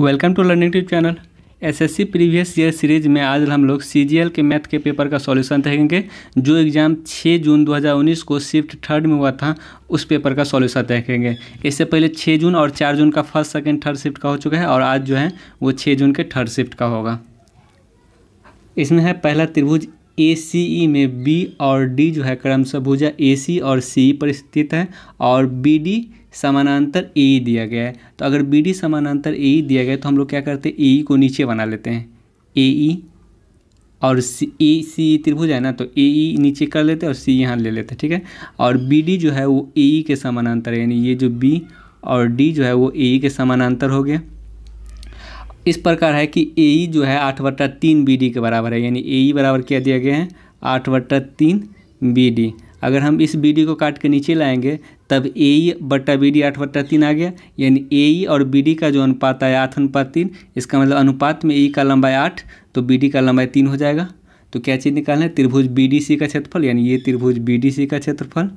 welcome to learning tube channel SSC previous year series में आज हम लोग एल के मैथ के पेपर का सॉल्यूशन देखेंगे जो एग्ज़ाम 6 जून 2019 को शिफ्ट थर्ड में हुआ था उस पेपर का सॉल्यूशन देखेंगे इससे पहले 6 जून और 4 जून का फर्स्ट सेकेंड थर्ड शिफ्ट का हो चुका है और आज जो है वो 6 जून के थर्ड शिफ्ट का होगा इसमें है पहला त्रिभुज ए सी ई में बी और डी जो है क्रमशः ए सी और सी पर स्थित है और बी डी समानांतर ए दिया गया है तो अगर बी डी समानांतर ए दिया गया है तो हम लोग क्या करते हैं ए e को नीचे बना लेते हैं ए e और सी ए सी त्रिभुज है ना तो ए ई e नीचे कर लेते हैं और सी यहाँ ले लेते हैं ठीक है और बी डी जो है वो ए ई के समानांतर है यानी ये जो बी और डी जो है वो ए ई के समानांतर हो गया इस प्रकार है कि ए ई जो है आठ बट्टा तीन बी डी के बराबर है यानी ए ई बराबर क्या दिया गया है आठ बट्टा तीन बी डी अगर हम इस बी डी को काट के नीचे लाएंगे तब ए ई बट्टा बी डी आठ बट्टा तीन आ गया यानी ए ई और बी डी का जो अनुपात आया आठ अनुपात तीन इसका मतलब अनुपात में ए का लंबाई आठ तो बी डी का लंबाई तीन हो जाएगा तो क्या चीज़ निकालना है त्रिभुज बी डी सी का क्षेत्रफल यानी ये त्रिभुज बी डी सी का क्षेत्रफल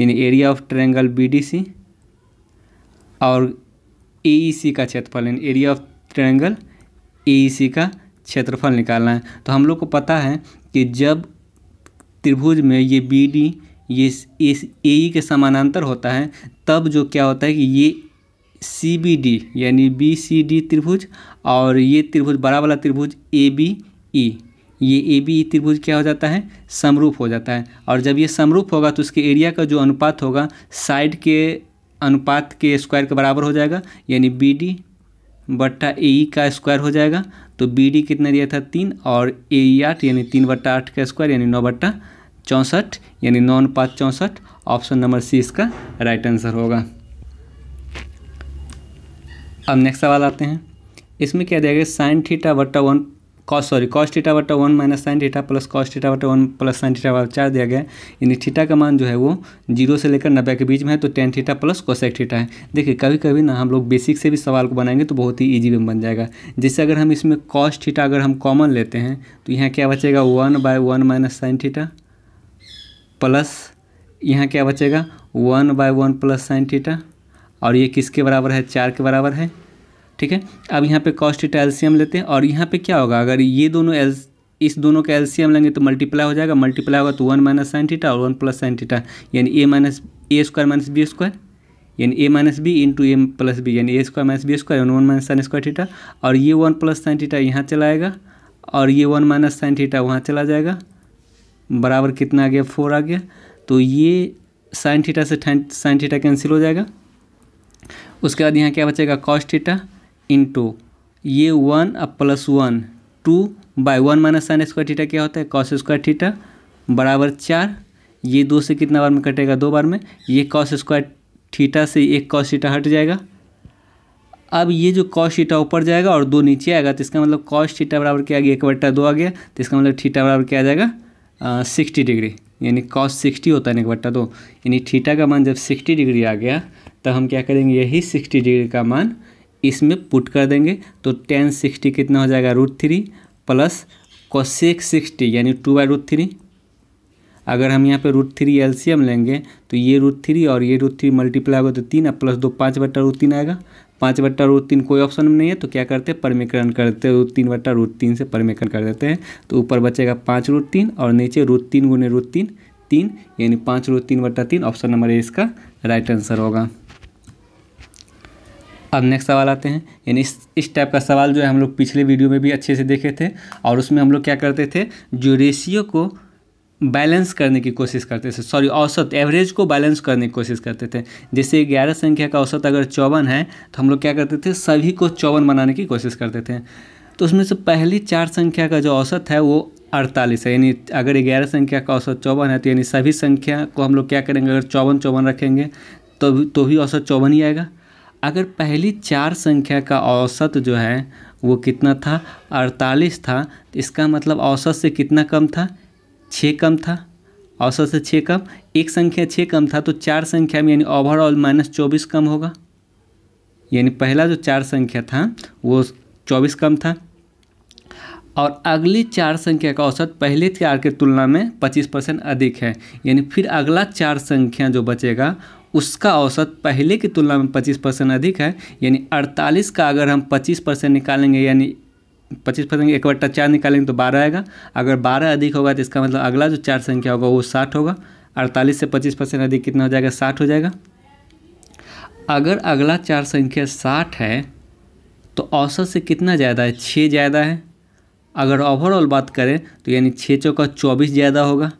यानी area of triangle B D C और ए सी e का क्षेत्रफल यानी area of triangle A E C का क्षेत्रफल निकालना है तो हम लोग को पता है कि जब त्रिभुज में ये बी डी ये इस ए e के समानांतर होता है तब जो क्या होता है कि ये सी बी डी यानी बी सी डी त्रिभुज और ये त्रिभुज बड़ा वाला त्रिभुज ए बी ई ये ए बी e त्रिभुज क्या हो जाता है समरूप हो जाता है और जब ये समरूप होगा तो उसके एरिया का जो अनुपात होगा साइड के अनुपात के स्क्वायर के बराबर हो जाएगा यानी बी डी बट्टा ए e का स्क्वायर हो जाएगा तो बी डी कितना दिया था तीन और ए ई आठ यानी तीन बट्टा आठ का स्क्वायर यानी नौ बट्टा चौंसठ यानी नौ अनुपात चौंसठ ऑप्शन नंबर सी इसका राइट आंसर होगा अब नेक्स्ट सवाल आते हैं इसमें क्या दिया गया साइन थीटा वटा one cos sorry cos theta वट्टा one minus sine theta plus cos theta वट्टा वन प्लस साइन थीटा वाला चार दिया गया यानी थीटा का मान जो है वो जीरो से लेकर नब्बे के बीच में है तो tan theta plus cosec theta है देखिए कभी कभी ना हम लोग बेसिक से भी सवाल को बनाएंगे तो बहुत ही ईजी में बन जाएगा जैसे अगर हम इसमें कॉस थीटा अगर हम कॉमन लेते हैं तो यहाँ क्या बचेगा one by one minus sine theta plus यहाँ क्या बचेगा one by one plus sine theta और ये किसके बराबर है चार के बराबर है ठीक है अब यहाँ पे कॉस्ट थीटा एलसीएम लेते हैं और यहाँ पे क्या होगा अगर ये दोनों एल इस दोनों का एलसीएम लेंगे तो मल्टीप्लाई हो जाएगा मल्टीप्लाई होगा तो वन माइनस साइन थीटा और वन प्लस साइन थीटा यानी A minus A square minus B square यानी A minus B into A plus B यानी ए स्क्वायर माइनस बी स्क्वायर यानी one minus sine square theta और ये one plus sine theta यहाँ चलाएगा और ये वन माइनस साइन थीटा वहाँ चला जाएगा बराबर कितना आ गया फोर आ गया तो ये साइन थीटा से साइन थीटा कैंसिल हो जाएगा उसके बाद यहाँ क्या बचेगा कॉस थीटा इंटू ये वन अब plus one two by one minus sine square theta क्या होता है कॉस स्क्वायर थीटा बराबर चार ये दो से कितना बार में कटेगा दो बार में ये कॉस स्क्वायर थीटा से एक कॉस थीटा हट जाएगा अब ये जो कॉस थीटा ऊपर जाएगा और दो नीचे आएगा तो इसका मतलब कॉस थीटा बराबर क्या आ गया एक बट्टा दो आ गया तो इसका मतलब थीटा बराबर क्या आ जाएगा सिक्सटी डिग्री यानी कॉस सिक्सटी होता है बट्टा दो तो यानी थीटा का मान जब सिक्सटी डिग्री आ गया तो हम क्या करेंगे यही सिक्सटी डिग्री का मान इसमें पुट कर देंगे तो टेन सिक्सटी कितना हो जाएगा root three plus cosec sixty यानी टू बाई रूट थ्री अगर हम यहाँ पे रूट थ्री एल लेंगे तो ये रूट थ्री और ये रूट थ्री मल्टीप्लाई होगा तो तीन प्लस दो पाँच बट्टा रूट तीन आएगा पाँच बट्टा रूट तीन कोई ऑप्शन में नहीं है तो क्या करते हैं परमीकरण करते हैं रूट तीन बट्टा रूट तीन से परमीकरण कर देते हैं तो ऊपर बचेगा पाँच रूट तीन और नीचे रूट तीन गुने रूट तीन तीन यानी पाँच रूट तीन बट्टा तीन ऑप्शन नंबर ए इसका राइट आंसर होगा अब नेक्स्ट सवाल आते हैं यानी इस इस टाइप का सवाल जो है हम लोग पिछले वीडियो में भी अच्छे से देखे थे और उसमें हम लोग क्या करते थे जो रेशियो को बैलेंस करने की कोशिश करते थे सॉरी औसत एवरेज को बैलेंस करने की कोशिश करते थे जैसे ग्यारह संख्या का औसत अगर चौवन है तो हम लोग क्या करते थे सभी को चौवन बनाने की कोशिश करते थे तो उसमें से पहली चार संख्या का जो औसत है वो अड़तालीस है यानी अगर ग्यारह संख्या का औसत चौवन है तो यानी सभी संख्या को हम लोग क्या करेंगे अगर चौवन चौवन रखेंगे तो भी तो भी औसत चौवन ही आएगा अगर पहली चार संख्या का औसत जो है वो कितना था अड़तालीस था इसका मतलब औसत से कितना कम था छः कम था औसत से छः कम एक संख्या छः कम था तो चार संख्या में यानी ओवरऑल माइनस चौबीस कम होगा यानी पहला जो चार संख्या था वो चौबीस कम था और अगली चार संख्या का औसत पहले चार के तुलना में पच्चीस परसेंट अधिक है यानी फिर अगला चार संख्या जो बचेगा उसका औसत पहले की तुलना में पच्चीस परसेंट अधिक है यानी अड़तालीस का अगर हम पच्चीस परसेंट निकालेंगे यानी पच्चीस परसेंट एक बट्टा चार निकालेंगे तो बारह आएगा अगर बारह अधिक होगा तो इसका मतलब अगला जो चार संख्या होगा वो साठ होगा अड़तालीस से पच्चीस परसेंट अधिक कितना हो जाएगा साठ हो जाएगा अगर अगला चार संख्या साठ है तो औसत से कितना ज़्यादा है छः ज़्यादा है अगर ओवरऑल बात करें तो यानी छः चौका चौबीस ज़्यादा होगा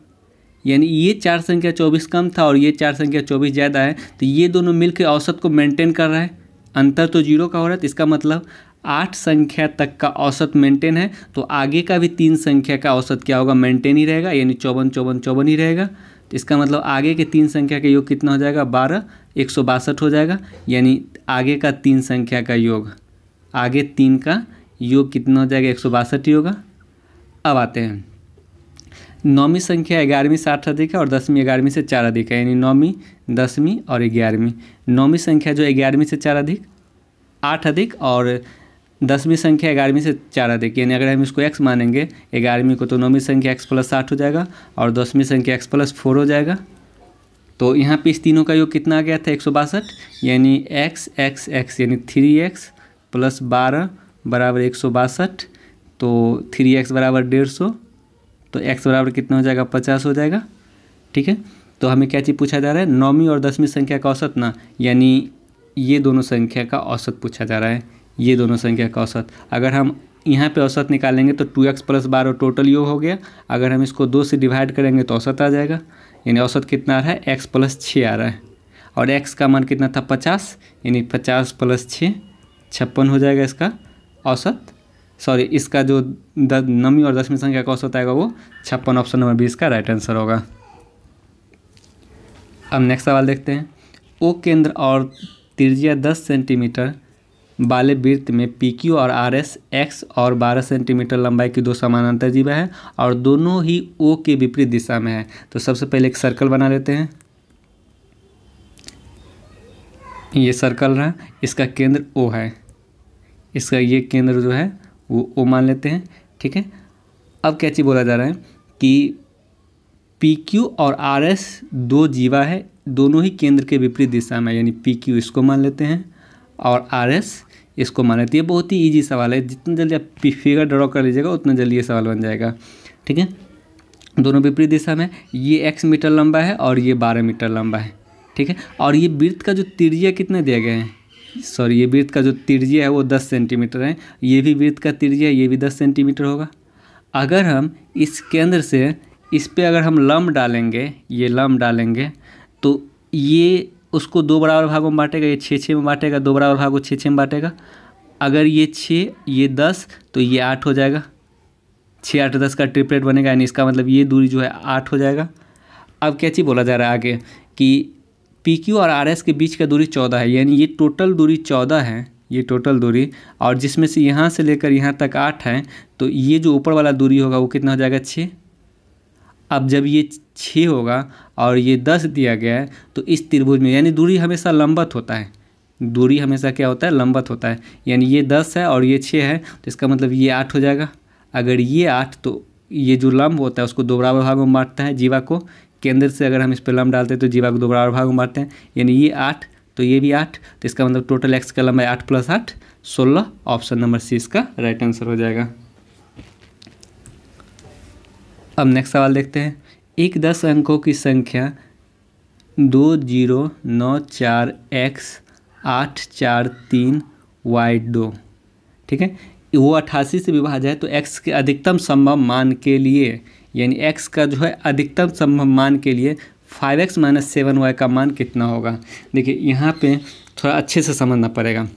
यानी ये चार संख्या चौबीस कम था और ये चार संख्या चौबीस ज़्यादा है तो ये दोनों मिलकर औसत को मेंटेन कर रहा है अंतर तो जीरो का हो रहा है तो इसका मतलब आठ संख्या तक का औसत मेंटेन है तो आगे का भी तीन संख्या का औसत क्या होगा मेंटेन ही रहेगा यानी चौवन चौवन चौवन ही रहेगा तो इसका मतलब आगे के तीन संख्या का योग कितना हो जाएगा बारह एक सौ बासठ हो जाएगा यानी आगे का तीन संख्या का योग आगे तीन का योग कितना हो जाएगा एक सौ बासठ ही होगा अब आते हैं नौवीं संख्या ग्यारहवीं से आठ अधिक है और दसवीं ग्यारहवीं से चार अधिक है यानी नौवीं दसवीं और ग्यारहवीं नौवीं संख्या जो ग्यारहवीं से चार अधिक आठ अधिक और दसवीं संख्या ग्यारहवीं से चार देखिए यानी अगर हम इसको एक्स मानेंगे ग्यारहवीं को तो नौवीं संख्या एक्स प्लस साठ हो जाएगा और दसवीं संख्या एक्स प्लस फोर हो जाएगा तो यहाँ पे इस तीनों का योग कितना आ गया था एक सौ बासठ यानी एक्स एक्स एक्स यानी थ्री एक्स प्लस बारह बराबर एक सौ बासठ तो थ्री एक्स बराबर डेढ़ सौ तो एक्स बराबर कितना हो जाएगा पचास हो जाएगा ठीक है तो हमें क्या चीज़ पूछा जा रहा है नौवीं और दसवीं संख्या का औसत ना यानी ये दोनों संख्या का औसत पूछा जा रहा है ये दोनों संख्या का औसत अगर हम यहाँ पे औसत निकालेंगे तो टू एक्स प्लस बारह टोटल योग हो गया अगर हम इसको दो से डिवाइड करेंगे तो औसत आ जाएगा यानी औसत कितना आ रहा है एक्स प्लस छः आ रहा है और एक्स का मान कितना था पचास यानी पचास प्लस छः छप्पन हो जाएगा इसका औसत सॉरी इसका जो नवी और दसवीं संख्या का औसत आएगा वो छप्पन ऑप्शन नंबर बीस का राइट आंसर होगा अब नेक्स्ट सवाल देखते हैं ओ केंद्र और त्रिज्या दस सेंटीमीटर वाले वृत्त में पी क्यू और आर एस एक्स और 12 सेंटीमीटर लंबाई की दो समानांतर जीवा है और दोनों ही ओ के विपरीत दिशा में है तो सबसे पहले एक सर्कल बना लेते हैं ये सर्कल रहा इसका केंद्र ओ है इसका ये केंद्र जो है वो ओ मान लेते हैं ठीक है अब क्या चीज़ बोला जा रहा है कि पी क्यू और आर एस दो जीवा है दोनों ही केंद्र के विपरीत दिशा में यानी पी क्यू इसको मान लेते हैं और आर एस इसको मान लेते हैं बहुत ही ईजी सवाल है जितना जल्दी आप फिगर ड्रॉ कर लीजिएगा उतना जल्दी ये सवाल बन जाएगा ठीक है दोनों विपरीत दिशा में ये एक्स मीटर लंबा है और ये बारह मीटर लंबा है ठीक है और ये वृत्त का जो तिरजिया कितने दिए गए हैं सॉरी ये वृत्त का जो तिरजिया है वो दस सेंटीमीटर है ये भी वृत्त का तिरजिया ये भी दस सेंटीमीटर होगा अगर हम इस केंद्र से इस पर अगर हम लम्ब डालेंगे ये लम्ब डालेंगे तो ये उसको दो बराबर भागों में बांटेगा ये छः छः में बांटेगा दो बराबर भागों छः छः में बांटेगा अगर ये छः ये दस तो ये आठ हो जाएगा छः आठ दस का ट्रिपलेट बनेगा यानी इसका मतलब ये दूरी जो है आठ हो जाएगा अब क्या चीज़ बोला जा रहा है आगे कि पी क्यू और आर एस के बीच का दूरी चौदह है यानी ये टोटल दूरी चौदह है ये टोटल दूरी और जिसमें से यहाँ से लेकर यहाँ तक आठ है तो ये जो ऊपर वाला दूरी होगा वो कितना हो जाएगा छः अब जब ये छः होगा और ये दस दिया गया है तो इस त्रिभुज में यानी दूरी हमेशा लंबत होता है दूरी हमेशा क्या होता है लंबत होता है यानी ये दस है और ये छः है तो इसका मतलब ये आठ हो जाएगा अगर ये आठ तो ये जो लंब होता है उसको दो बराबर भाग में बांटता है जीवा को केंद्र से अगर हम इस पर लंब डालते हैं तो जीवा को दो बराबर भाग में बांटते हैं यानी ये आठ तो ये भी आठ तो इसका मतलब टोटल एक्स का लंबा है आठ प्लस आठ सोलह ऑप्शन नंबर सी इसका राइट आंसर हो जाएगा अब नेक्स्ट सवाल देखते हैं एक दस अंकों की संख्या दो जीरो नौ चार एक्स आठ चार तीन वाई दो ठीक है वो अट्ठासी से विभाज है तो एक्स के अधिकतम संभव मान के लिए यानी एक्स का जो है अधिकतम संभव मान के लिए five X minus seven Y का मान कितना होगा देखिए यहाँ पे थोड़ा अच्छे से समझना पड़ेगा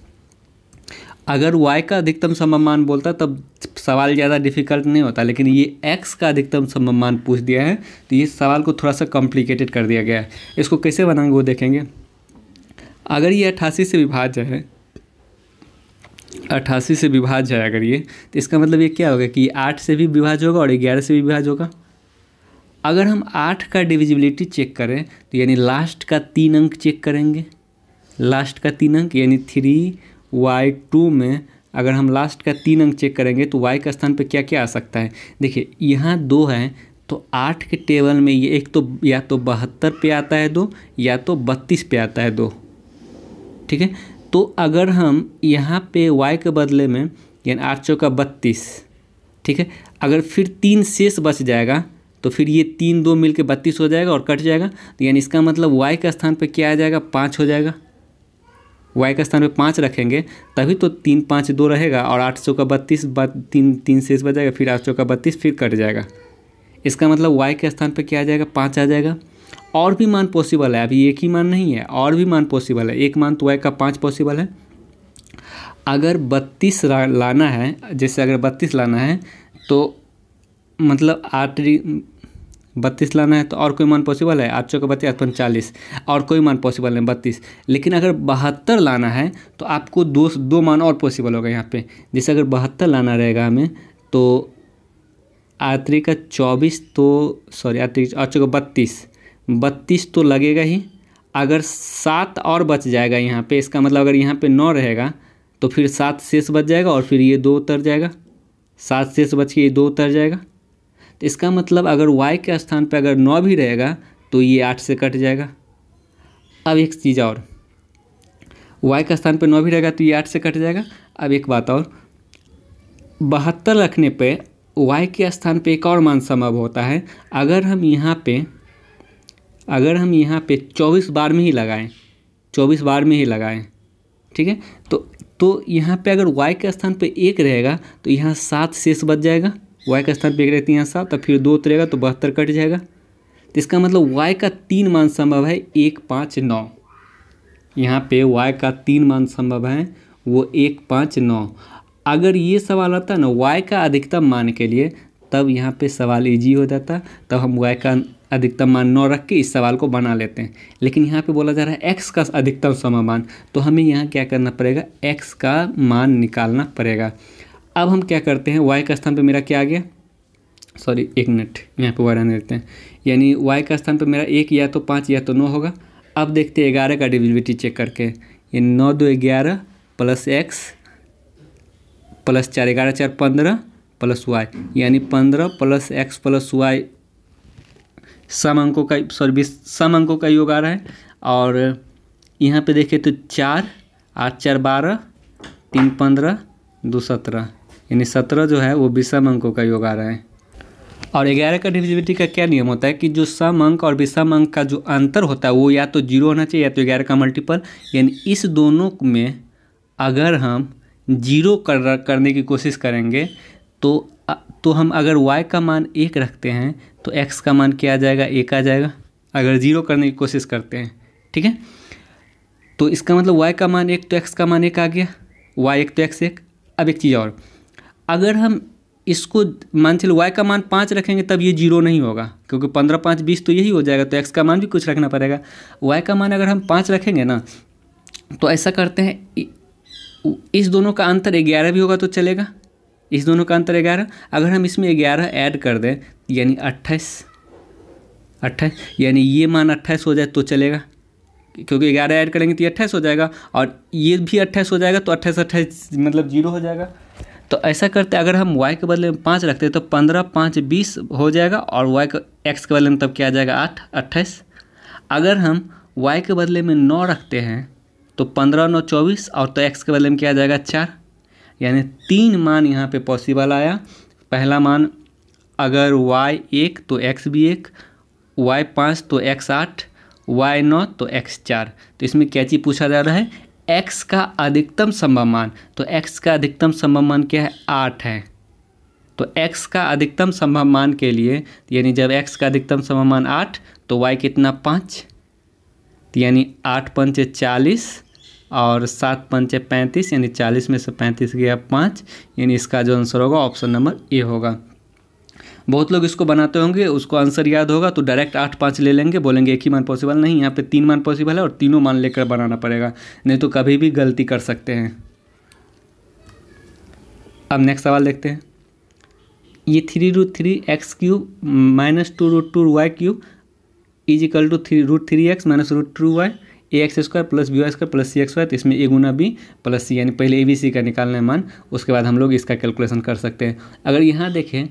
अगर y का अधिकतम सममान बोलता तब सवाल ज़्यादा डिफिकल्ट नहीं होता लेकिन ये x का अधिकतम मान पूछ दिया है तो ये सवाल को थोड़ा सा कॉम्प्लिकेटेड कर दिया गया है इसको कैसे बनाएंगे वो देखेंगे अगर ये अट्ठासी से विभाज्य है अट्ठासी से विभाज्य है अगर ये तो इसका मतलब ये क्या होगा कि आठ से भी विभाज होगा और ग्यारह से भी विभाज होगा अगर हम आठ का डिविजिबिलिटी चेक करें तो यानी लास्ट का तीन अंक चेक करेंगे लास्ट का तीन अंक यानी थ्री वाई टू में अगर हम लास्ट का तीन अंक चेक करेंगे तो वाई के स्थान पे क्या क्या आ सकता है देखिए यहाँ दो है तो आठ के टेबल में ये एक तो या तो बहत्तर पे आता है दो या तो बत्तीस पे आता है दो ठीक है तो अगर हम यहाँ पे वाई के बदले में यानी आठ सौ का बत्तीस ठीक है अगर फिर तीन शेष बच जाएगा तो फिर ये तीन दो मिलके के बत्तीस हो जाएगा और कट जाएगा तो यानी इसका मतलब वाई के स्थान पर क्या आ जाएगा पाँच हो जाएगा वाई का स्थान पे पाँच रखेंगे तभी तो तीन पाँच दो रहेगा और आठ सौ का बत्तीस बत, तीन तीन शेष जाएगा फिर आठ सौ का बत्तीस फिर कट जाएगा इसका मतलब वाई के स्थान पर क्या आ जाएगा पाँच आ जाएगा और भी मान पॉसिबल है अभी एक ही मान नहीं है और भी मान पॉसिबल है एक मान तो वाई का पाँच पॉसिबल है अगर बत्तीस लाना है जैसे अगर बत्तीस लाना है तो मतलब आठ बत्तीस लाना है तो और कोई मान पॉसिबल है आठ चौके बत्तीस तो चालीस और कोई मान पॉसिबल नहीं बत्तीस लेकिन अगर बहत्तर लाना है तो आपको दो दो मान और पॉसिबल होगा यहाँ पे जैसे अगर बहत्तर लाना रहेगा हमें तो आत्री का चौबीस तो सॉरी आत्री आठ चौका बत्तीस बत्तीस तो लगेगा ही अगर सात और बच जाएगा यहाँ पर इसका मतलब अगर यहाँ पर नौ रहेगा तो फिर सात शेष बच जाएगा और फिर ये दो उतर जाएगा सात शेष बच के ये दो उतर जाएगा तो इसका मतलब अगर y के स्थान पर अगर नौ भी रहेगा तो ये आठ से कट जाएगा अब एक चीज़ और y के स्थान पर नौ भी रहेगा तो ये आठ से कट जाएगा अब एक बात और बहत्तर रखने पे y के स्थान पे एक और मान संभव होता है अगर हम यहाँ पे अगर हम यहाँ पे चौबीस बार में ही लगाएं चौबीस बार में ही लगाएं ठीक है तो तो यहाँ पे अगर y के स्थान पे एक रहेगा तो यहाँ सात शेष बच जाएगा वाई का स्थान पर एक रहती है यहाँ सात और फिर दो उतरेगा तो बहत्तर कट जाएगा तो इसका मतलब वाई का तीन मान संभव है एक पाँच नौ यहाँ पे वाई का तीन मान संभव है वो एक पाँच नौ अगर ये सवाल आता ना वाई का अधिकतम मान के लिए तब यहाँ पे सवाल इजी हो जाता तब हम वाई का अधिकतम मान नौ रख के इस सवाल को बना लेते हैं लेकिन यहाँ पे बोला जा रहा है एक्स का अधिकतम समय मान तो हमें यहाँ क्या करना पड़ेगा एक्स का मान निकालना पड़ेगा अब हम क्या करते हैं वाई का स्थान पर मेरा क्या आ गया सॉरी एक मिनट यहाँ पर वाई रहने देते हैं यानी वाई का स्थान पर मेरा एक या तो पाँच या तो नौ होगा अब देखते हैं ग्यारह का डिविजिबिलिटी चेक करके ये नौ दो ग्यारह प्लस एक्स प्लस चार ग्यारह चार पंद्रह प्लस वाई यानी पंद्रह plus x plus y sum अंकों का सॉरी बीस सम अंकों का योग आ रहा है और यहाँ पे देखें तो चार आठ चार बारह तीन पंद्रह दो सत्रह यानी सत्रह जो है वो विषम अंकों का योग आ रहा है और ग्यारह का डिविजिबिलिटी का क्या नियम होता है कि जो सम अंक और विषम अंक का जो अंतर होता है वो या तो जीरो होना चाहिए या तो ग्यारह का मल्टीपल यानी इस दोनों में अगर हम जीरो कर करने की कोशिश करेंगे तो तो हम अगर y का मान एक रखते हैं तो x का मान क्या आ जाएगा एक आ जाएगा अगर जीरो करने की कोशिश करते हैं ठीक है तो इसका मतलब y का मान एक तो x का मान एक आ गया y एक तो x एक अब एक चीज़ और अगर हम इसको मान चलो वाई का मान पाँच रखेंगे तब ये जीरो नहीं होगा क्योंकि पंद्रह पाँच बीस तो यही हो जाएगा तो एक्स का मान भी कुछ रखना पड़ेगा वाई का मान अगर हम पाँच रखेंगे ना तो ऐसा करते हैं इस दोनों का अंतर ग्यारह भी होगा तो चलेगा इस दोनों का अंतर ग्यारह अगर हम इसमें ग्यारह ऐड कर दें यानी अट्ठाईस अट्ठाईस यानी ये मान अट्ठाईस हो जाए तो चलेगा क्योंकि ग्यारह ऐड करेंगे तो ये अट्ठाईस हो जाएगा और ये भी अट्ठाईस हो जाएगा तो अट्ठाईस अट्ठाईस मतलब जीरो हो जाएगा तो ऐसा करते अगर हम वाई के बदले में पाँच रखते तो पंद्रह पाँच बीस हो जाएगा और वाई का एक्स के बदले में तब क्या आ जाएगा आठ अट्ठाईस अगर हम वाई के बदले में नौ रखते हैं तो पंद्रह नौ चौबीस और तो एक्स के बदले में क्या आ जाएगा चार यानी तीन मान यहाँ पे पॉसिबल आया पहला मान अगर y एक तो x भी एक y पाँच तो x आठ y नौ तो x चार तो इसमें कैची पूछा जा रहा है एक्स का अधिकतम संभव मान तो एक्स का अधिकतम संभव मान क्या है आठ है तो x का अधिकतम संभव मान के लिए यानी जब x का अधिकतम संभव मान आठ तो y कितना पाँच यानी आठ पंच चालीस और सात पंच पैंतीस यानी चालीस में से पैंतीस गया पाँच यानी इसका जो आंसर होगा ऑप्शन नंबर ए होगा बहुत लोग इसको बनाते होंगे उसको आंसर याद होगा तो डायरेक्ट आठ पाँच ले लेंगे बोलेंगे एक ही मान पॉसिबल नहीं यहाँ पे तीन मान पॉसिबल है और तीनों मान लेकर बनाना पड़ेगा नहीं तो कभी भी गलती कर सकते हैं अब नेक्स्ट सवाल देखते हैं ये three root three x cube minus two root two y cube is equal to three root three x minus root two y a x square plus b y square plus c x y तो इसमें ए गुना B plus सी यानी पहले ए b सी का निकालना है मान उसके बाद हम लोग इसका कैलकुलेशन कर सकते हैं अगर यहाँ देखें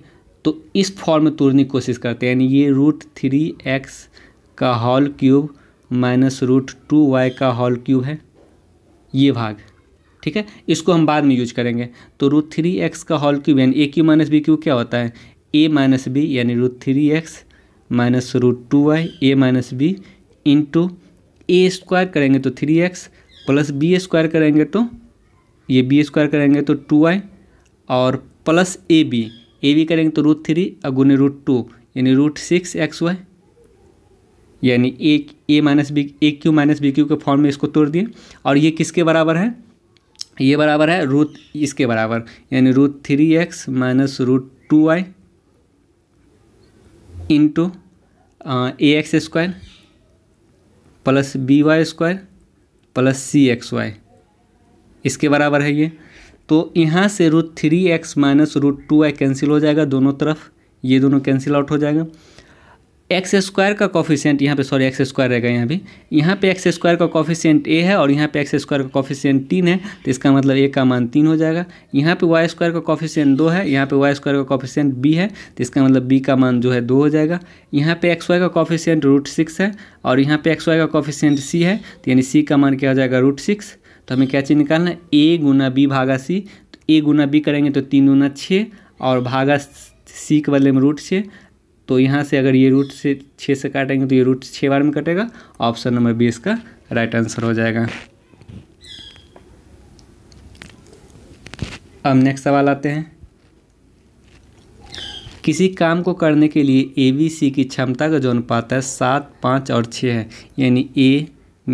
तो इस फॉर्म में तोड़ने की कोशिश करते हैं यानी ये रूट थ्री एक्स का whole cube minus root two y का हॉल क्यूब है ये भाग ठीक है इसको हम बाद में यूज करेंगे तो रूट थ्री एक्स का हॉल क्यूब यानी a cube minus b cube क्या होता है ए माइनस बी यानी root three x minus root two y a minus B into a square करेंगे तो three x plus b square करेंगे तो ये बी स्क्वायर करेंगे तो टू वाई और प्लस ए बी ए भी करेंगे तो रूट थ्री अगुने रूट टू यानी रूट सिक्स एक्स वाई यानी a a minus b a cube minus b cube के फॉर्म में इसको तोड़ दिए और ये किसके बराबर है ये बराबर है रूट इसके बराबर यानी root three x minus root two y into a x square plus b y square plus c x y इसके बराबर है ये तो यहाँ से root three x minus root two I cancel हो जाएगा दोनों तरफ ये दोनों कैंसिल आउट हो जाएगा एक्स स्क्वायर का कॉफिशियंट यहाँ पे सॉरी एक्स स्क्वायर रहेगा यहाँ भी यहाँ पे एक्स स्क्वायर का कॉफिशियंट ए है और यहाँ पे एक्स स्क्वायर का कॉफिशियंट तीन है तो इसका मतलब ए का मान तीन हो जाएगा यहाँ पे वाई स्क्वायर का कॉफिशियंट दो है यहाँ पे वाई स्क्वायर का कॉफिशियंट बी है तो इसका मतलब बी का मान जो है दो हो जाएगा यहाँ पे एक्स वाई का कॉफिशियंट रूट सिक्स है और यहाँ पे एक्स वाई का कॉफिशियंट सी है तो यानी सी का मान क्या हो जाएगा रूट सिक्स तो हमें क्या चीज़ निकालना है ए गुना बी भागा सी तो ए गुना बी करेंगे तो तीन गुना छः और भागा सी के बदले में रूट छः तो यहाँ से अगर ये रूट से छः से काटेंगे तो ये रूट छः बार में कटेगा ऑप्शन नंबर बी इसका राइट आंसर हो जाएगा अब नेक्स्ट सवाल आते हैं किसी काम को करने के लिए ए बी सी की क्षमता का जो अनुपात है सात पाँच और छः है यानी ए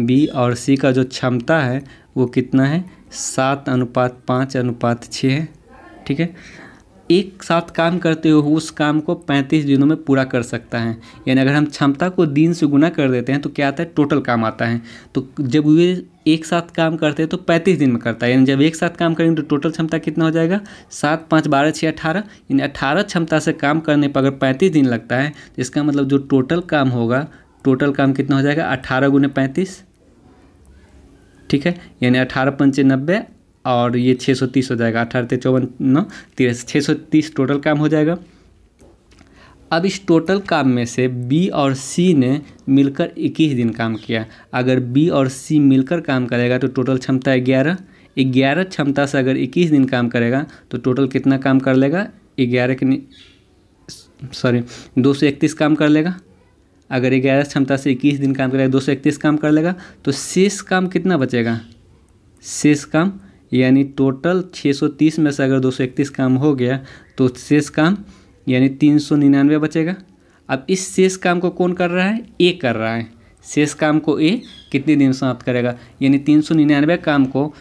बी और सी का जो क्षमता है वो कितना है सात अनुपात पाँच अनुपात छः है ठीक है एक साथ काम करते हुए उस काम को पैंतीस दिनों में पूरा कर सकता है यानी अगर हम क्षमता को दिन से गुना कर देते हैं तो क्या आता है टोटल काम आता है तो जब वे एक साथ काम करते हैं तो पैंतीस दिन में करता है यानी जब एक साथ काम करेंगे तो टोटल क्षमता कितना हो जाएगा सात पाँच बारह छः अठारह यानी अठारह क्षमता से काम करने पर अगर पैंतीस दिन लगता है तो इसका मतलब जो टोटल काम होगा टोटल काम कितना हो जाएगा अठारह गुने पैंतीस ठीक है यानी अठारह पंचे नब्बे और ये छः सौ तीस हो जाएगा अठारह ते चौवन नौ तिरस छः सौ तीस टोटल काम हो जाएगा अब इस टोटल काम में से बी और सी ने मिलकर इक्कीस दिन काम किया अगर बी और सी मिलकर काम करेगा तो टोटल क्षमता है ग्यारह ग्यारह क्षमता से अगर इक्कीस दिन काम करेगा तो टोटल कितना काम कर लेगा ग्यारह के सॉरी दो सौ इकतीस काम कर लेगा अगर ग्यारह क्षमता से इक्कीस दिन काम करेगा दो सौ इकतीस काम कर लेगा तो शेष काम कितना बचेगा शेष काम यानी टोटल 630 में से अगर 231 काम हो गया तो शेष काम यानी तीन सौ निन्यानवे बचेगा अब इस शेष काम को कौन कर रहा है ए कर रहा है शेष काम को ए कितने दिन समाप्त करेगा यानी तीन सौ निन्यानवे काम को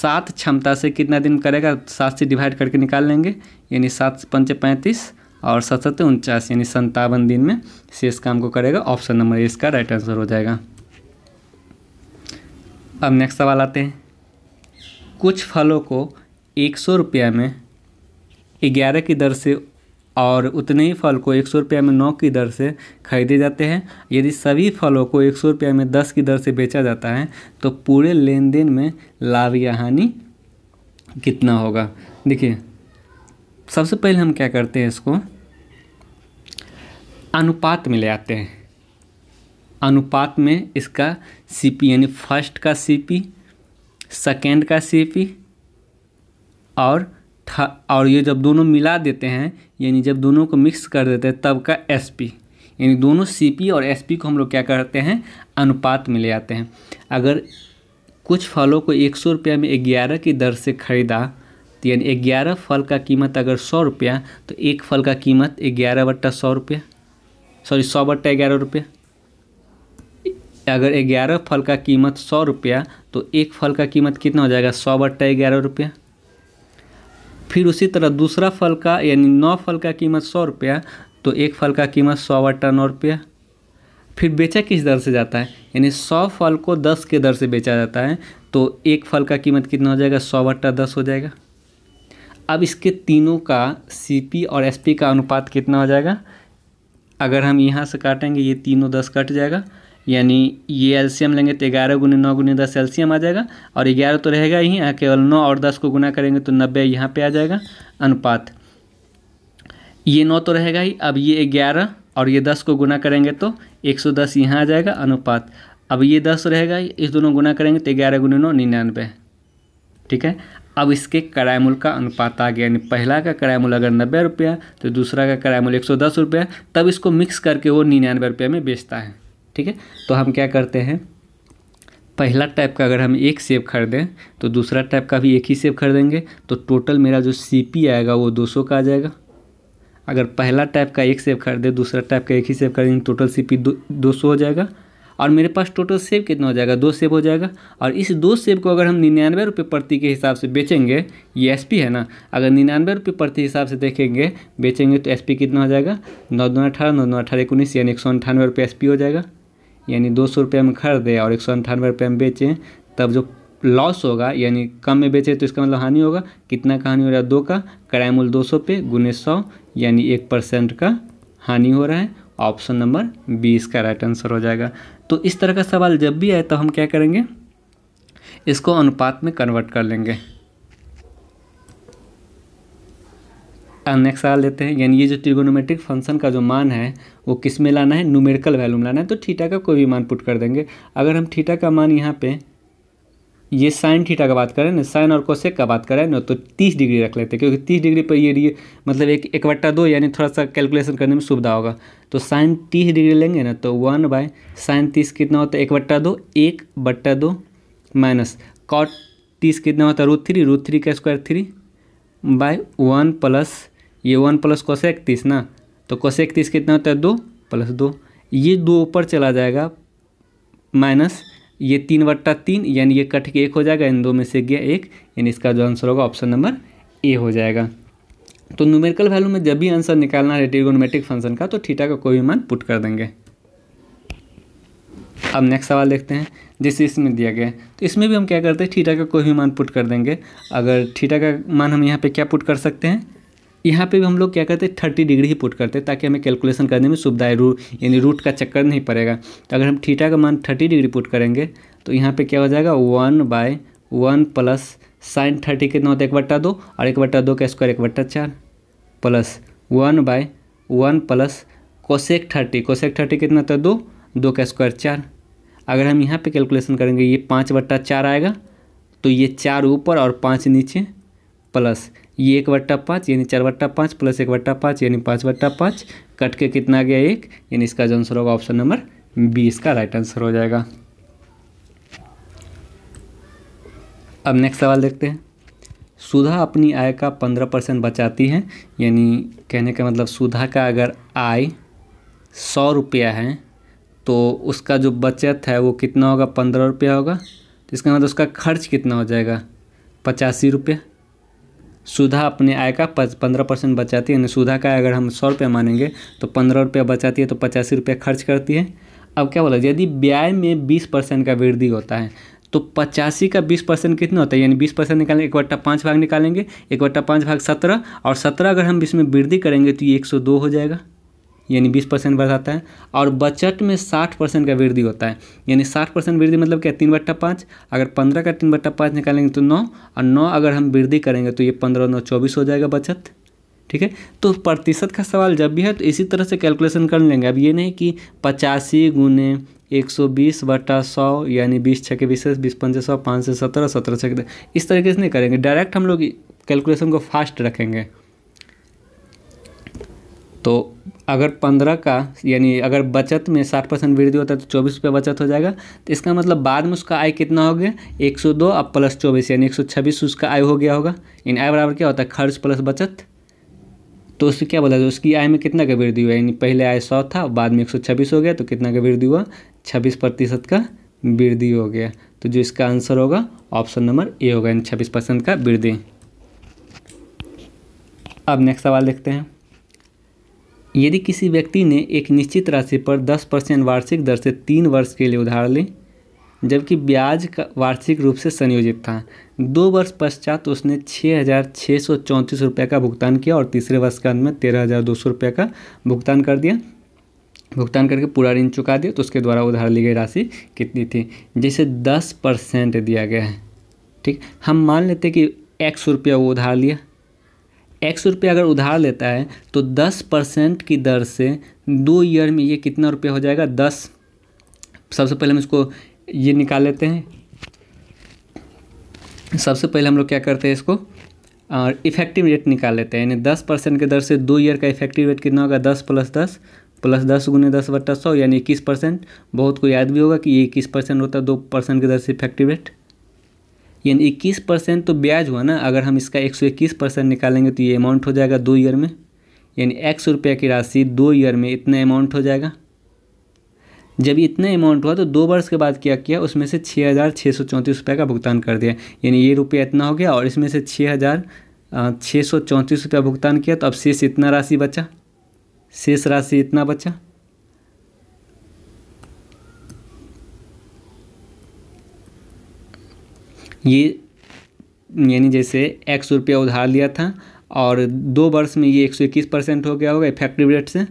सात क्षमता से कितना दिन करेगा सात से डिवाइड करके निकाल लेंगे यानी सात पंच पैंतीस और साथ साथ उनचास यानी संतावन दिन में शेष काम को करेगा ऑप्शन नंबर ए इसका राइट आंसर हो जाएगा अब नेक्स्ट सवाल आते हैं कुछ फलों को एक सौ रुपये में ग्यारह की दर से और उतने ही फल को एक सौ रुपये में नौ की दर से खरीदे जाते हैं यदि सभी फलों को एक सौ रुपये में दस की दर से बेचा जाता है तो पूरे लेन देन में लाभ या हानि कितना होगा देखिए सबसे पहले हम क्या करते हैं इसको अनुपात में ले आते हैं अनुपात में इसका सीपी यानी फर्स्ट का सीपी सेकेंड का सीपी और और ये जब दोनों मिला देते हैं यानी जब दोनों को मिक्स कर देते हैं तब का एसपी यानी दोनों सीपी और एसपी को हम लोग क्या करते हैं अनुपात में ले आते हैं अगर कुछ फलों को एक सौ रुपये में ग्यारह की दर से ख़रीदा तो यानी ग्यारह फल का कीमत अगर सौ रुपया तो एक फल का कीमत ग्यारह बट्टा सौ रुपया सॉरी सौ बट्टा ग्यारह रुपया अगर ग्यारह फल का कीमत सौ रुपया तो एक फल का कीमत कितना हो जाएगा सौ बट्टा ग्यारह रुपया फिर उसी तरह दूसरा फल का यानी नौ फल का कीमत सौ रुपया तो एक फल का कीमत सौ बट्टा नौ रुपया फिर बेचा किस दर से जाता है यानी सौ फल को दस के दर से बेचा जाता है तो एक फल का कीमत कितना हो जाएगा सौ बट्टा दस हो जाएगा अब इसके तीनों का सी और एस का अनुपात कितना हो जाएगा अगर हम यहाँ से काटेंगे ये तीनों दस कट जाएगा यानी ये एलसीएम लेंगे तो ग्यारह गुने नौ गुने दस एलसीएम आ जाएगा और ग्यारह तो रहेगा ही केवल नौ और दस को गुना करेंगे तो नब्बे यहाँ पे आ जाएगा अनुपात ये नौ तो रहेगा ही अब ये ग्यारह और ये दस को गुना करेंगे तो एक सौ दस यहाँ आ जाएगा अनुपात अब ये दस रहेगा इस दोनों गुना करेंगे तो ग्यारह गुने नौ ठीक है अब इसके करायमूल का अनुपात आ गया यानी पहला का करायमूल अगर नब्बे रुपया तो दूसरा का करायमूल एक सौ दस रुपया तब इसको मिक्स करके वो निन्यानवे रुपये में बेचता है ठीक है तो हम क्या करते हैं पहला टाइप का अगर हम एक सेब खरीदें तो दूसरा टाइप का भी एक ही सेब खरीदेंगे तो टोटल मेरा जो सी आएगा वो दो का आ जाएगा अगर पहला टाइप का एक सेब खरीदे दूसरा टाइप का एक ही सेब खरीदेंगे टोटल सी पी दो सौ हो जाएगा और मेरे पास टोटल सेब कितना हो जाएगा दो सेब हो जाएगा और इस दो सेब को अगर हम निन्यानवे रुपये प्रति के हिसाब से बेचेंगे ये एस है ना अगर निन्यानवे रुपये प्रति हिसाब से देखेंगे बेचेंगे तो एस कितना हो जाएगा नौ दो अठारह नौ दो अठारह उन्नीस यानी एक सौ अंठानवे रुपये एस हो जाएगा यानी दो सौ रुपये हम खरीदें और एक सौ अंठानवे रुपये हम बेचें तब जो लॉस होगा यानी कम में बेचें तो इसका मतलब हानि होगा कितना का हानि हो रहा है दो का कराया मूल दो सौ पे गुने सौ यानी एक परसेंट का हानि हो रहा है ऑप्शन नंबर बी इसका राइट आंसर हो जाएगा तो इस तरह का सवाल जब भी आए तो हम क्या करेंगे इसको अनुपात में कन्वर्ट कर लेंगे नेक्स्ट सवाल लेते हैं यानी ये जो ट्रिगोनोमेट्रिक फंक्शन का जो मान है वो किस में लाना है न्यूमेरिकल वैल्यू में लाना है तो थीटा का कोई भी मान पुट कर देंगे अगर हम थीटा का मान यहाँ पे ये साइन थीटा का बात करें ना साइन और कोसेक का बात करें ना तो तीस डिग्री रख लेते हैं क्योंकि तीस डिग्री पर ये मतलब एक एक बट्टा दो यानी थोड़ा सा कैलकुलेशन करने में सुविधा होगा तो साइन तीस डिग्री लेंगे ना तो वन बाय साइन तीस कितना होता है एक बट्टा दो एक बट्टा दो माइनस कॉट तीस कितना होता है रूट थ्री रूट थ्री का square three by one plus ये वन प्लस कोसेक तीस ना तो कोसेक तीस कितना होता है दो प्लस दो ये दो ऊपर चला जाएगा माइनस ये तीन वट्टा तीन यानी ये कट के एक हो जाएगा इन दो में से गया एक यानी इसका जो आंसर होगा ऑप्शन नंबर ए हो जाएगा तो न्यूमेरिकल वैल्यू में जब भी आंसर निकालना है ट्रिगोनोमेट्रिक फंक्शन का तो ठीटा का कोई भी मान पुट कर देंगे अब नेक्स्ट सवाल देखते हैं जैसे इसमें दिया गया तो इसमें भी हम क्या करते हैं ठीटा का कोई भी मान पुट कर देंगे अगर ठीटा का मान हम यहाँ पर क्या पुट कर सकते हैं यहाँ पे भी हम लोग क्या करते हैं थर्टी डिग्री ही पुट करते हैं ताकि हमें कैलकुलेशन करने में सुविधा है रू यानी रूट का चक्कर नहीं पड़ेगा तो अगर हम थीटा का मान थर्टी डिग्री पुट करेंगे तो यहाँ पे क्या हो जाएगा one by one plus sine thirty कितना होता है एक बट्टा दो और एक बट्टा दो का स्क्वायर एक बट्टा चार plus one by one plus cosec thirty cosec thirty कितना होता है दो दो का स्क्वायर चार अगर हम यहाँ पर कैलकुलेशन करेंगे ये पाँच बट्टा चार आएगा तो ये चार ऊपर और पाँच नीचे प्लस ये एक बट्टा पाँच यानी चार बट्टा पाँच प्लस एक बट्टा पाँच यानी पाँच बट्टा पाँच कट के कितना आ गया एक यानी इसका जो आंसर होगा ऑप्शन नंबर बी इसका राइट आंसर हो जाएगा अब नेक्स्ट सवाल देखते हैं सुधा अपनी आय का पंद्रह परसेंट बचाती है यानी कहने का मतलब सुधा का अगर आय सौ रुपया है तो उसका जो बचत है वो कितना होगा पंद्रह रुपया होगा तो इसका मतलब उसका खर्च कितना हो जाएगा पचासी रुपया सुधा अपने आय का पंद्रह परसेंट बचाती है यानी सुधा का अगर हम सौ रुपया मानेंगे तो पंद्रह रुपया बचाती है तो पचासी रुपया खर्च करती है अब क्या बोला यदि व्याय में बीस परसेंट का वृद्धि होता है तो पचासी का बीस परसेंट कितना होता है यानी बीस परसेंट निकालेंगे एक बट्टा पाँच भाग निकालेंगे एक बट्टा पाँच भाग सत्रह और सत्रह अगर हम इसमें वृद्धि करेंगे तो ये एक सौ दो हो जाएगा यानी बीस परसेंट बढ़ाता है और बजट में साठ परसेंट का वृद्धि होता है यानी साठ परसेंट वृद्धि मतलब क्या तीन बट्टा पाँच अगर पंद्रह का तीन बट्टा पाँच निकालेंगे तो नौ और नौ अगर हम वृद्धि करेंगे तो ये पंद्रह नौ चौबीस हो जाएगा बचत ठीक है तो प्रतिशत का सवाल जब भी है तो इसी तरह से कैलकुलेशन कर लेंगे अब ये नहीं कि पचासी गुने एक सौ बीस बटा सौ यानी बीस छः के बीस बीस पंचे सौ पाँच से सत्रह सत्रह छः के इस तरीके से नहीं करेंगे डायरेक्ट हम लोग कैलकुलेशन को फास्ट रखेंगे तो अगर पंद्रह का यानी अगर बचत में साठ परसेंट वृद्धि होता है तो चौबीस रुपये बचत हो जाएगा तो इसका मतलब बाद में उसका आय कितना हो गया एक सौ दो अब प्लस चौबीस यानी एक सौ छब्बीस उसका आय हो गया होगा यानी आय बराबर क्या होता है खर्च प्लस बचत तो उससे क्या बोला जाए उसकी आय में कितना का वृद्धि हुआ यानी पहले आय सौ था बाद में एक सौ छब्बीस हो गया तो कितना का वृद्धि हुआ छब्बीस प्रतिशत का वृद्धि हो गया तो जो इसका आंसर होगा ऑप्शन नंबर ए होगा यानी छब्बीस परसेंट का वृद्धि अब नेक्स्ट सवाल देखते हैं यदि किसी व्यक्ति ने एक निश्चित राशि पर 10 परसेंट वार्षिक दर से तीन वर्ष के लिए उधार ली जबकि ब्याज का वार्षिक रूप से संयोजित था दो वर्ष पश्चात उसने छः हज़ार छः सौ चौंतीस रुपये का भुगतान किया और तीसरे वर्ष के अंत में तेरह हज़ार दो सौ रुपये का भुगतान कर दिया भुगतान करके पूरा ऋण चुका दिया तो उसके द्वारा उधार ली गई राशि कितनी थी जैसे दस परसेंट दिया गया है ठीक हम मान लेते कि एक सौ रुपया वो उधार लिया एक सौ अगर उधार लेता है तो दस परसेंट की दर से दो ईयर में ये कितना रुपये हो जाएगा दस सबसे पहले हम इसको ये निकाल लेते हैं सबसे पहले हम लोग क्या करते हैं इसको और इफेक्टिव रेट निकाल लेते हैं यानी दस परसेंट की दर से दो ईयर का इफेक्टिव रेट कितना होगा दस प्लस दस प्लस दस गुने दस बट्टा सौ यानी इक्कीस परसेंट बहुत को याद भी होगा कि ये इक्कीस परसेंट होता है दो परसेंट की दर से इफेक्टिव रेट यानी इक्कीस परसेंट तो ब्याज हुआ ना अगर हम इसका एक सौ इक्कीस परसेंट निकालेंगे तो ये अमाउंट हो जाएगा दो ईयर में यानी एक सौ रुपये की राशि दो ईयर में इतना अमाउंट हो जाएगा जब इतना अमाउंट हुआ तो दो वर्ष के बाद क्या किया उसमें से छः हज़ार छः सौ चौंतीस रुपये का भुगतान कर दिया यानी ये रुपया इतना हो गया और इसमें से छः हज़ार छः सौ चौंतीस रुपया भुगतान किया तो अब शेष इतना राशि बचा शेष राशि इतना बचा ये यानी जैसे एक सौ रुपया उधार लिया था और दो वर्ष में ये एक सौ इक्कीस परसेंट हो गया होगा इफेक्टिव रेट से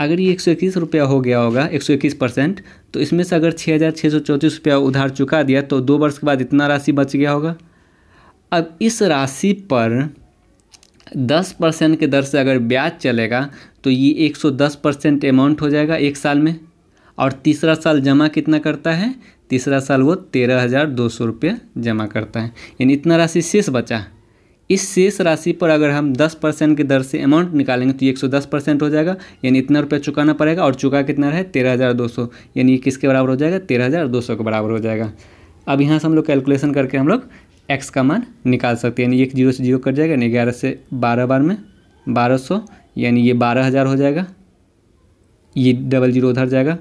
अगर ये एक सौ इक्कीस रुपया हो गया होगा एक सौ इक्कीस परसेंट तो इसमें से अगर छः हज़ार छः सौ चौंतीस रुपया उधार चुका दिया तो दो वर्ष के बाद इतना राशि बच गया होगा अब इस राशि पर दस परसेंट के दर से अगर ब्याज चलेगा तो ये एक सौ दस परसेंट अमाउंट हो जाएगा एक साल में और तीसरा साल जमा कितना करता है तीसरा साल वो तेरह हज़ार दो सौ रुपये जमा करता है यानी इतना राशि शेष बचा इस शेष राशि पर अगर हम 10 परसेंट की दर से अमाउंट निकालेंगे तो ये दस परसेंट हो जाएगा यानी इतना रुपया चुकाना पड़ेगा और चुका कितना रहे तेरह हज़ार दो सौ यानी ये किसके बराबर हो जाएगा तेरह हज़ार दो सौ के बराबर हो जाएगा अब यहाँ से हम लोग कैलकुलेशन करके हम लोग एक्स का मान निकाल सकते हैं यानी एक जीरो से जीरो कट जाएगा यानी ग्यारह से बारह बार में बारह सौ यानी ये बारह हज़ार हो जाएगा ये डबल जीरो उधर जाएगा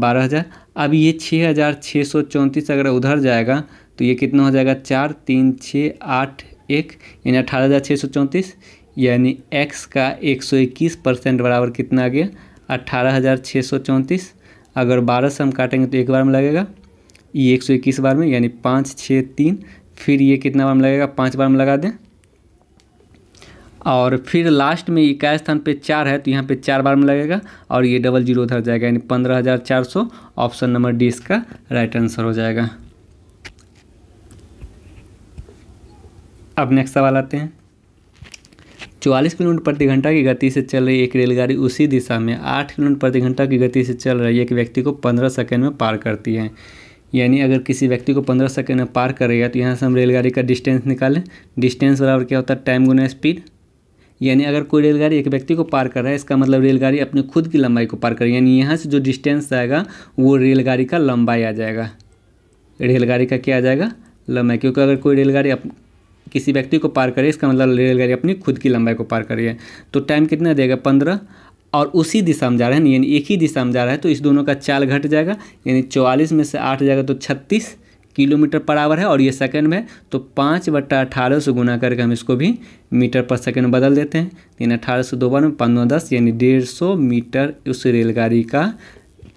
बारह हज़ार अब ये छः हज़ार छः सौ चौंतीस अगर उधर जाएगा तो ये कितना हो जाएगा चार तीन छः आठ एक यानी अठारह हज़ार छः सौ चौंतीस यानी एक्स का एक सौ इक्कीस परसेंट बराबर कितना आ गया अट्ठारह हज़ार छः सौ चौंतीस अगर बारह से हम काटेंगे तो एक बार में लगेगा ये एक सौ इक्कीस बार में यानी पाँच छः तीन फिर ये कितना बार में लगेगा पाँच बार में लगा दें और फिर लास्ट में इकाई स्थान पे चार है तो यहाँ पे चार बार में लगेगा और ये डबल जीरो उधर जाएगा यानी पंद्रह हज़ार चार सौ ऑप्शन नंबर डी इसका राइट आंसर हो जाएगा अब नेक्स्ट सवाल आते हैं चौवालीस किलोमीटर प्रति घंटा की गति से चल रही एक रेलगाड़ी उसी दिशा में आठ किलोमीटर प्रति घंटा की गति से चल रही एक व्यक्ति को पंद्रह सेकेंड में पार करती है यानी अगर किसी व्यक्ति को पंद्रह सेकेंड में पार करेगा तो यहाँ से हम रेलगाड़ी का डिस्टेंस निकालें डिस्टेंस बराबर क्या होता है टाइम गुना स्पीड यानी अगर कोई रेलगाड़ी एक व्यक्ति को पार कर रहा है इसका मतलब रेलगाड़ी अपने खुद की लंबाई को पार कर यानी यहाँ से जो डिस्टेंस आएगा वो रेलगाड़ी का लंबाई आ जाएगा रेलगाड़ी का क्या आ जाएगा लंबाई क्योंकि अगर कोई रेलगाड़ी किसी व्यक्ति को पार करे इसका मतलब रेलगाड़ी अपनी खुद की लंबाई को पार करिए तो टाइम कितना देगा पंद्रह और उसी दिशा में जा रहा है यानी एक ही दिशा में जा रहा है तो इस दोनों का चाल घट जाएगा यानी चौवालीस में से आठ जाएगा तो छत्तीस किलोमीटर पर आवर है और ये सेकंड में तो पाँच बट्टा अठारह सौ गुना करके हम इसको भी मीटर पर सेकंड बदल देते हैं तीन अठारह सौ दो बार में पंद्रह दस यानी डेढ़ सौ मीटर उस रेलगाड़ी का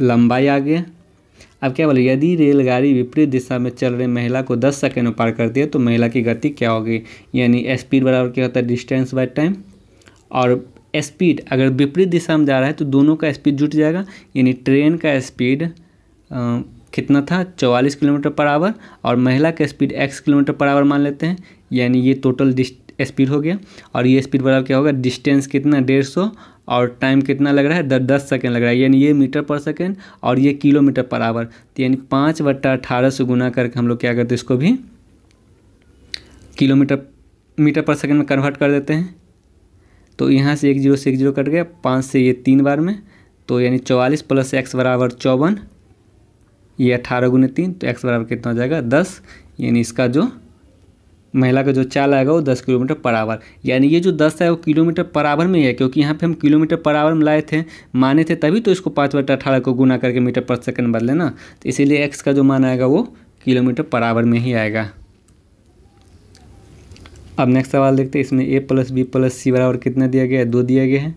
लंबाई आ गया अब क्या बोले यदि रेलगाड़ी विपरीत दिशा में चल रही महिला को दस सेकेंड में पार करती है तो महिला की गति क्या होगी यानी स्पीड बराबर क्या होता है डिस्टेंस बाय टाइम और स्पीड अगर विपरीत दिशा में जा रहा है तो दोनों का स्पीड जुट जाएगा यानी ट्रेन का स्पीड कितना था 44 किलोमीटर पर आवर और महिला का speed x kilometre per hour मान लेते हैं यानी ये टोटल स्पीड हो गया और ये स्पीड बराबर क्या होगा डिस्टेंस कितना डेढ़ सौ और टाइम कितना लग रहा है दस दस सेकेंड लग रहा है यानी ये मीटर पर सेकेंड और ये किलोमीटर पर आवर तो यानी पाँच बट्टा अठारह से गुना करके हम लोग क्या करते हैं इसको भी किलोमीटर मीटर पर सेकेंड में कन्वर्ट कर देते हैं तो यहाँ से एक जीरो से एक जीरो कट गया पाँच से ये तीन बार में तो यानी चौवालीस प्लस एक्स बराबर चौवन ये अट्ठारह गुने तीन तो एक्स बराबर कितना हो जाएगा दस यानी इसका जो महिला का जो चाल आएगा वो दस किलोमीटर पर आवर यानी ये जो दस है वो किलोमीटर पर आवर में ही है क्योंकि यहाँ पे हम किलोमीटर पर आवर में लाए थे माने थे तभी तो इसको पाँच बटा अठारह को गुना करके मीटर पर सेकंड बदले ना तो इसीलिए एक्स का जो मान आएगा वो किलोमीटर पर आवर में ही आएगा अब नेक्स्ट सवाल देखते हैं इसमें a plus b plus c बराबर कितना दिया गया है दो दिया गया है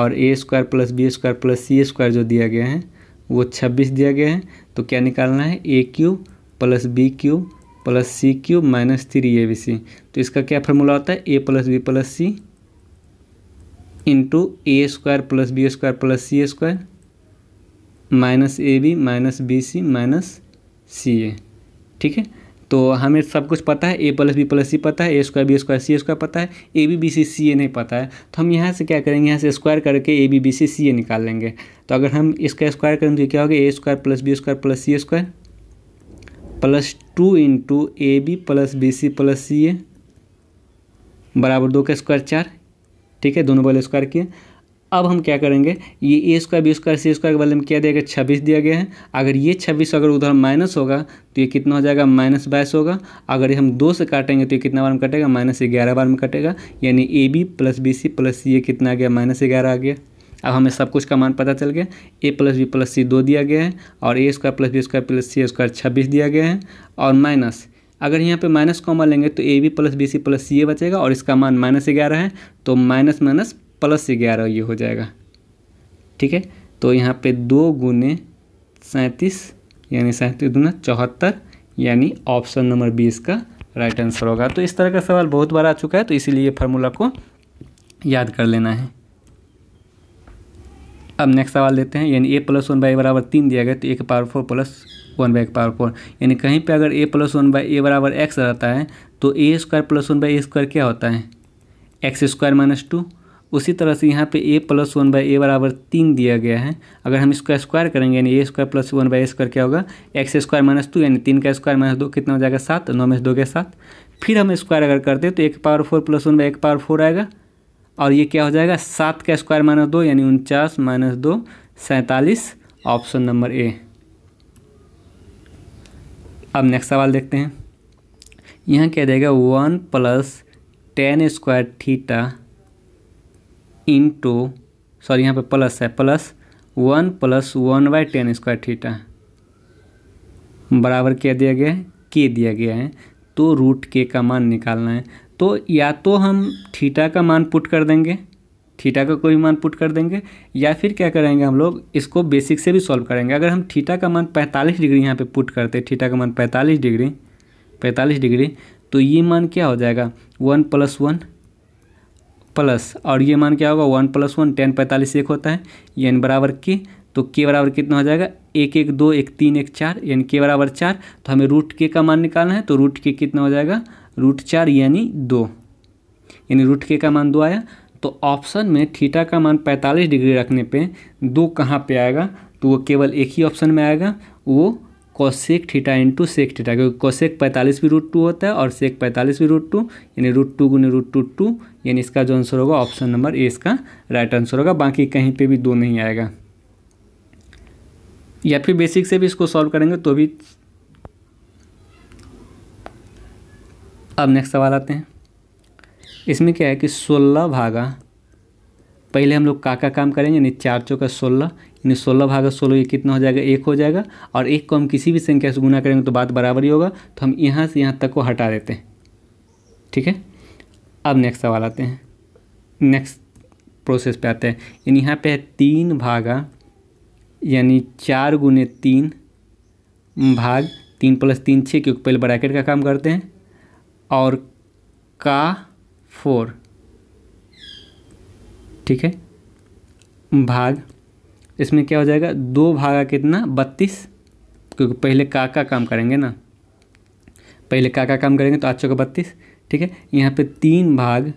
और a square plus b square plus c square जो दिया गया है वो छब्बीस दिया गया है तो क्या निकालना है a cube plus b cube plus c cube minus three a b c तो इसका क्या फार्मूला होता है a plus b plus c into a square plus b square plus c square minus a b minus b c minus c a ठीक है तो हमें सब कुछ पता है a plus b plus c पता है a square b square c square पता है ए बी बी सी सी ए नहीं पता है तो हम यहाँ से क्या करेंगे यहाँ से स्क्वायर करके ए बी बी सी सी ए निकाल लेंगे तो अगर हम इसका स्क्वायर करें तो क्या होगा a square plus b square plus c square plus two into a b plus b c plus c a बराबर दो का स्क्वायर चार ठीक है दोनों बल स्क्वायर किए अब हम क्या करेंगे ये a square b square c square के बदले में क्या दिया गया छब्बीस दिया गया है अगर ये छब्बीस अगर उधर माइनस होगा तो ये कितना हो जाएगा माइनस बाईस होगा अगर ये हम दो से काटेंगे तो ये कितना बार में कटेगा माइनस ग्यारह बार में कटेगा यानी a b plus b c plus c ये कितना आ गया माइनस ग्यारह आ गया अब हमें सब कुछ का मान पता चल गया a plus b plus c दो दिया गया है और a square plus b square plus c square छब्बीस दिया गया है और माइनस अगर यहाँ पे माइनस कॉमन लेंगे तो a b plus b c plus c a बचेगा और इसका मान माइनस ग्यारह है तो माइनस माइनस प्लस ग्यारह ये हो जाएगा ठीक है तो यहाँ पे दो गुने सैंतीस यानी सैंतीस गुना चौहत्तर यानी ऑप्शन नंबर बीस का राइट आंसर होगा तो इस तरह का सवाल बहुत बार आ चुका है तो इसीलिए फार्मूला को याद कर लेना है अब नेक्स्ट सवाल देते हैं यानी ए प्लस वन बाई बराबर तीन दिया गया तो a power four plus one by power four यानी कहीं पे अगर a plus one by a बराबर एक्स रहता है तो a square plus one by a square क्या होता है एक्स स्क्वायर माइनस टू उसी तरह से यहाँ पे a plus one by a बराबर तीन दिया गया है अगर हम इसका स्क्वायर करेंगे यानी ए square plus one by a square क्या होगा एक्स स्क्वायर माइनस टू यानी तीन का स्क्वायर माइनस दो कितना हो जाएगा सात नौ माइनस दो गया सात फिर हम स्क्वायर अगर करते हैं तो एक power four plus one by एक पावर फोर आएगा और ये क्या हो जाएगा सात का स्क्वायर माइनस दो यानी उनचास माइनस दो सैंतालीस ऑप्शन नंबर ए अब नेक्स्ट सवाल देखते हैं यहाँ क्या देगा one plus tan square theta into sorry यहाँ पे प्लस है plus one plus one by tan square theta बराबर क्या दिया गया है के दिया गया है तो रूट के का मान निकालना है तो या तो हम थीटा का मान पुट कर देंगे थीटा का कोई मान पुट कर देंगे या फिर क्या करेंगे हम लोग इसको बेसिक से भी सॉल्व करेंगे अगर हम थीटा का मान 45 डिग्री यहाँ पे पुट करते थीटा का मान 45 डिग्री 45 डिग्री तो ये मान क्या हो जाएगा वन प्लस वन प्लस और ये मान क्या होगा वन प्लस वन टेन पैंतालीस एक होता है एन बराबर के तो के बराबर कितना हो जाएगा एक एक दो एक तीन एक चार यानी के बराबर चार तो हमें रूट के का मान निकालना है तो रूट के कितना हो जाएगा रूट चार यानी दो यानी रूट के का मान दो आया तो ऑप्शन में थीटा का मान पैंतालीस डिग्री रखने पे दो कहाँ पे आएगा तो वो केवल एक ही ऑप्शन में आएगा वो cosec theta into sec theta क्योंकि कोशेक पैंतालीस भी रूट टू होता है और सेक पैंतालीस भी रूट टू यानी रूट टू गुने रूट टू टू यानी इसका जो आंसर होगा ऑप्शन नंबर ए इसका राइट आंसर होगा बाकी कहीं पे भी दो नहीं आएगा या फिर बेसिक से भी इसको सॉल्व करेंगे तो भी अब नेक्स्ट सवाल आते हैं इसमें क्या है कि सोलह भागा पहले हम लोग का का काम करेंगे यानी चार चौका सोलह यानी सोलह भागा सोलह ये कितना हो जाएगा एक हो जाएगा और एक को हम किसी भी संख्या से गुना करेंगे तो बात बराबर ही होगा तो हम यहाँ से यहाँ तक को हटा देते हैं ठीक है अब नेक्स्ट सवाल आते हैं नेक्स्ट प्रोसेस पे आते हैं यानी यहाँ पे है तीन भागा यानी चार गुने तीन भाग तीन प्लस तीन छः क्योंकि पहले ब्रैकेट का काम करते हैं और का फोर ठीक है भाग इसमें क्या हो जाएगा दो भागा कितना बत्तीस क्योंकि पहले का का काम करेंगे ना पहले का का काम करेंगे तो आठ सौ बत्तीस ठीक है यहाँ पे तीन भाग